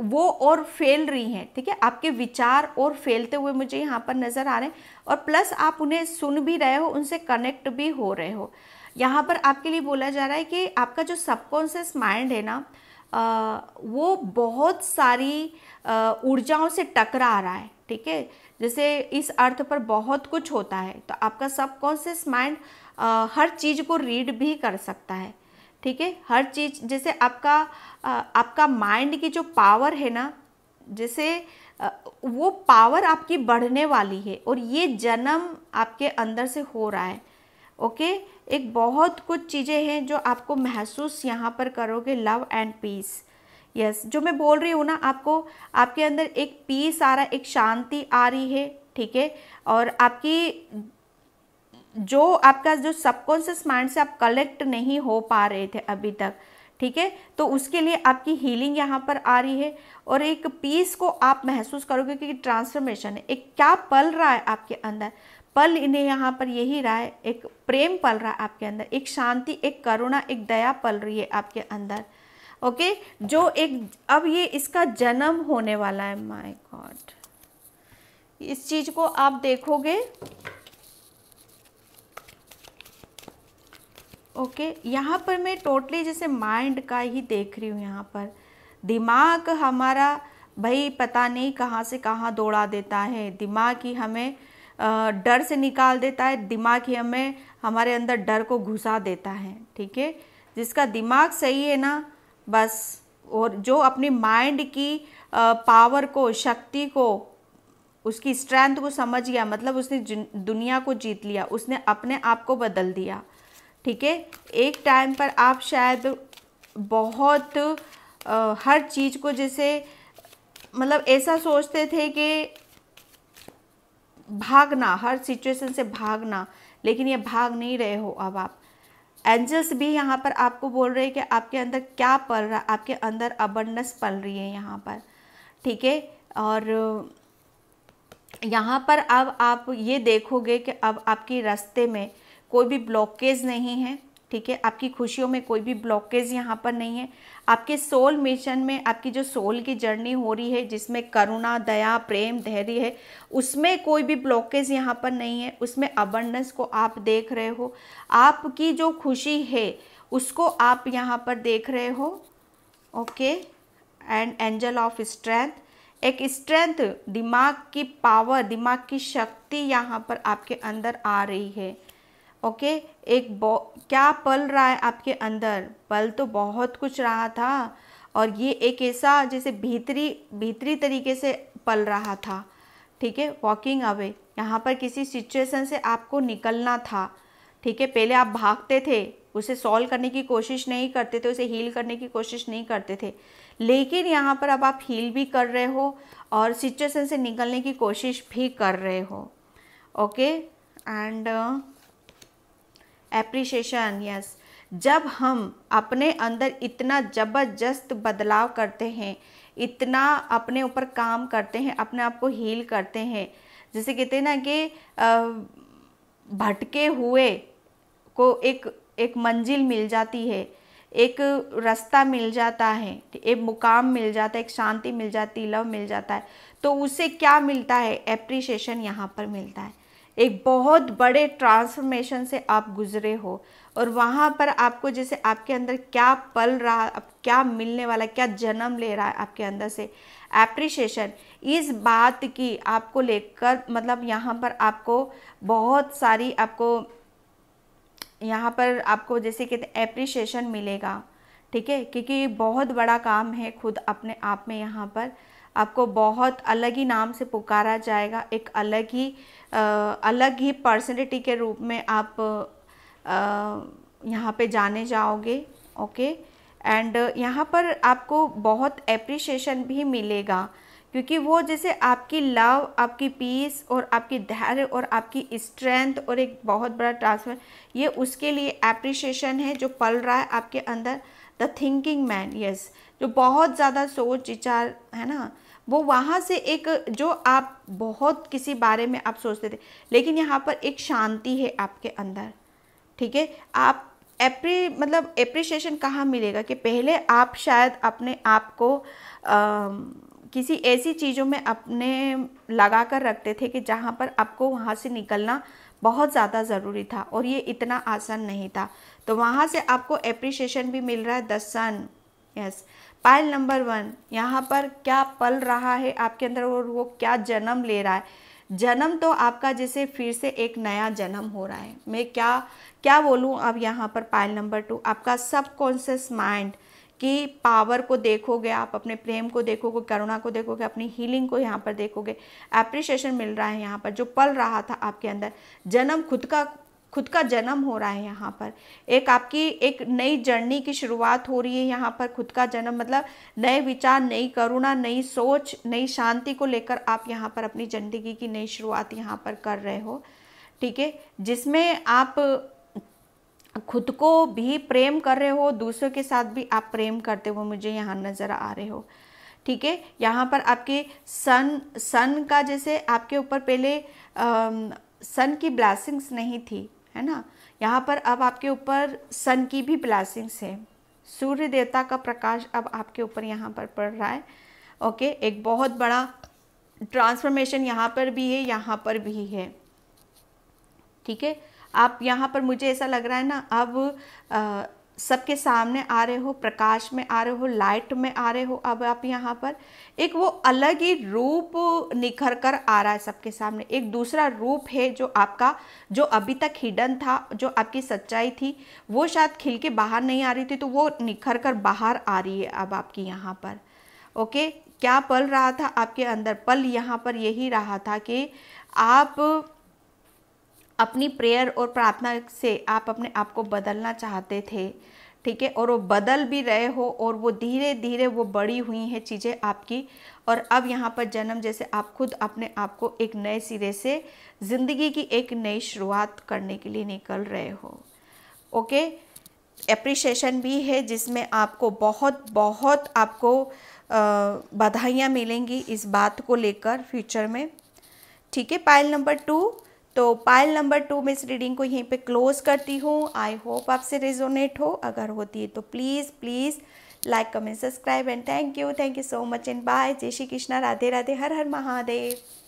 वो और फैल रही हैं ठीक है थीके? आपके विचार और फैलते हुए मुझे यहाँ पर नज़र आ रहे हैं और प्लस आप उन्हें सुन भी रहे हो उनसे कनेक्ट भी हो रहे हो यहाँ पर आपके लिए बोला जा रहा है कि आपका जो सबकॉन्सियस माइंड है ना वो बहुत सारी ऊर्जाओं से टकरा रहा है ठीक है जैसे इस अर्थ पर बहुत कुछ होता है तो आपका सबकॉन्सियस माइंड हर चीज़ को रीड भी कर सकता है ठीक है हर चीज़ जैसे आपका आपका माइंड की जो पावर है ना जैसे वो पावर आपकी बढ़ने वाली है और ये जन्म आपके अंदर से हो रहा है ओके एक बहुत कुछ चीज़ें हैं जो आपको महसूस यहाँ पर करोगे लव एंड पीस यस जो मैं बोल रही हूँ ना आपको आपके अंदर एक पीस आ रहा है एक शांति आ रही है ठीक है और आपकी जो आपका जो सबकॉन्शियस माइंड से आप कलेक्ट नहीं हो पा रहे थे अभी तक ठीक है तो उसके लिए आपकी हीलिंग यहाँ पर आ रही है और एक पीस को आप महसूस करोगे कि ट्रांसफॉर्मेशन है एक क्या पल रहा है आपके अंदर पल इन्हें यहाँ पर यही रहा है एक प्रेम पल रहा है आपके अंदर एक शांति एक करुणा एक दया पल रही है आपके अंदर ओके जो एक अब ये इसका जन्म होने वाला है माय गॉड इस चीज़ को आप देखोगे ओके यहाँ पर मैं टोटली जैसे माइंड का ही देख रही हूँ यहाँ पर दिमाग हमारा भाई पता नहीं कहाँ से कहाँ दौड़ा देता है दिमाग ही हमें डर से निकाल देता है दिमाग ही हमें हमारे अंदर डर को घुसा देता है ठीक है जिसका दिमाग सही है ना बस और जो अपनी माइंड की पावर को शक्ति को उसकी स्ट्रेंथ को समझ गया मतलब उसने दुनिया को जीत लिया उसने अपने आप को बदल दिया ठीक है एक टाइम पर आप शायद बहुत आ, हर चीज़ को जैसे मतलब ऐसा सोचते थे कि भागना हर सिचुएशन से भागना लेकिन ये भाग नहीं रहे हो अब आप एंजल्स भी यहाँ पर आपको बोल रहे हैं कि आपके अंदर क्या पल रहा है आपके अंदर अबंडस पल रही है यहाँ पर ठीक है और यहाँ पर अब आप ये देखोगे कि अब आपकी रास्ते में कोई भी ब्लॉकेज नहीं है ठीक है आपकी खुशियों में कोई भी ब्लॉकेज यहाँ पर नहीं है आपके सोल मिशन में आपकी जो सोल की जर्नी हो रही है जिसमें करुणा दया प्रेम धैर्य है उसमें कोई भी ब्लॉकेज यहाँ पर नहीं है उसमें अबर्नेस को आप देख रहे हो आपकी जो खुशी है उसको आप यहाँ पर देख रहे हो okay and angel of strength एक स्ट्रेंथ दिमाग की पावर दिमाग की शक्ति यहाँ पर आपके अंदर आ रही है ओके एक क्या पल रहा है आपके अंदर पल तो बहुत कुछ रहा था और ये एक ऐसा जैसे भीतरी भीतरी तरीके से पल रहा था ठीक है वॉकिंग अवे यहाँ पर किसी सिचुएशन से आपको निकलना था ठीक है पहले आप भागते थे उसे सॉल्व करने की कोशिश नहीं करते थे उसे हील करने की कोशिश नहीं करते थे लेकिन यहाँ पर अब आप हील भी कर रहे हो और सिचुएशन से निकलने की कोशिश भी कर रहे हो ओके एंड एप्रिशिएशन यस जब हम अपने अंदर इतना ज़बरदस्त बदलाव करते हैं इतना अपने ऊपर काम करते हैं अपने आप को हील करते हैं जैसे कहते हैं ना कि भटके हुए को एक एक मंजिल मिल जाती है एक रास्ता मिल जाता है एक मुकाम मिल जाता है एक शांति मिल जाती लव मिल जाता है तो उसे क्या मिलता है एप्रिशिएशन यहाँ पर मिलता है एक बहुत बड़े ट्रांसफॉर्मेशन से आप गुजरे हो और वहाँ पर आपको जैसे आपके अंदर क्या पल रहा अब क्या मिलने वाला क्या जन्म ले रहा है आपके अंदर से एप्रिशिएशन इस बात की आपको लेकर मतलब यहाँ पर आपको बहुत सारी आपको यहाँ पर आपको जैसे कहते हैं एप्रिशिएशन मिलेगा ठीक है क्योंकि बहुत बड़ा काम है खुद अपने आप में यहाँ पर आपको बहुत अलग ही नाम से पुकारा जाएगा एक अलग ही अलग ही पर्सनलिटी के रूप में आप यहाँ पे जाने जाओगे ओके एंड यहाँ पर आपको बहुत एप्रिसिएशन भी मिलेगा क्योंकि वो जैसे आपकी लव आपकी पीस और आपकी धैर्य और आपकी स्ट्रेंथ और एक बहुत बड़ा ट्रांसफर ये उसके लिए एप्रिसिएशन है जो पल रहा है आपके अंदर द थिंकिंग मैन यस जो बहुत ज़्यादा सोच विचार है ना वो वहाँ से एक जो आप बहुत किसी बारे में आप सोचते थे लेकिन यहाँ पर एक शांति है आपके अंदर ठीक है आप एप्री मतलब एप्रिशिएशन कहाँ मिलेगा कि पहले आप शायद अपने आप को किसी ऐसी चीज़ों में अपने लगा कर रखते थे कि जहाँ पर आपको वहाँ से निकलना बहुत ज़्यादा ज़रूरी था और ये इतना आसान नहीं था तो वहाँ से आपको एप्रिशिएशन भी मिल रहा है the sun yes yes. Pile number one यहाँ पर क्या पल रहा है आपके अंदर और वो क्या जन्म ले रहा है जन्म तो आपका जैसे फिर से एक नया जन्म हो रहा है मैं क्या क्या बोलूँ अब यहाँ पर पाइल नंबर टू आपका सबकॉन्शियस माइंड की पावर को देखोगे आप अपने प्रेम को देखोगे करुणा को देखोगे अपनी हीलिंग को यहाँ पर देखोगे अप्रिशिएशन मिल रहा है यहाँ पर जो पल रहा था आपके अंदर जन्म खुद का खुद का जन्म हो रहा है यहाँ पर एक आपकी एक नई जर्नी की शुरुआत हो रही है यहाँ पर खुद का जन्म मतलब नए विचार नई करुणा नई सोच नई शांति को लेकर आप यहाँ पर अपनी ज़िंदगी की नई शुरुआत यहाँ पर कर रहे हो ठीक है जिसमें आप खुद को भी प्रेम कर रहे हो दूसरों के साथ भी आप प्रेम करते हुए मुझे यहाँ नज़र आ रहे हो ठीक है यहाँ पर आपके सन सन का जैसे आपके ऊपर पहले आ, सन की ब्लैसिंग्स नहीं थी है ना यहाँ पर अब आपके ऊपर सन की भी ब्लैसिंग्स है सूर्य देवता का प्रकाश अब आपके ऊपर यहाँ पर पड़ रहा है ओके एक बहुत बड़ा ट्रांसफॉर्मेशन यहाँ पर भी है यहाँ पर भी है ठीक है आप यहाँ पर मुझे ऐसा लग रहा है ना अब सबके सामने आ रहे हो प्रकाश में आ रहे हो लाइट में आ रहे हो अब आप यहाँ पर एक वो अलग ही रूप निखर कर आ रहा है सबके सामने एक दूसरा रूप है जो आपका जो अभी तक हिडन था जो आपकी सच्चाई थी वो शायद खिल के बाहर नहीं आ रही थी तो वो निखर कर बाहर आ रही है अब आपकी यहाँ पर ओके क्या पल रहा था आपके अंदर पल यहाँ पर यही रहा था कि आप अपनी प्रेयर और प्रार्थना से आप अपने आप को बदलना चाहते थे ठीक है और वो बदल भी रहे हो और वो धीरे धीरे वो बड़ी हुई हैं चीज़ें आपकी और अब यहाँ पर जन्म जैसे आप खुद अपने आप को एक नए सिरे से ज़िंदगी की एक नई शुरुआत करने के लिए निकल रहे हो ओके एप्रिशिएशन भी है जिसमें आपको बहुत बहुत आपको बधाइयाँ मिलेंगी इस बात को लेकर फ्यूचर में ठीक है पाइल नंबर टू तो पाइल नंबर टू में इस रीडिंग को यहीं पे क्लोज़ करती हूँ आई होप आपसे रिजोनेट हो अगर होती है तो please please like comment subscribe and thank you thank you so much and bye जय श्री कृष्णा राधे राधे हर हर महादेव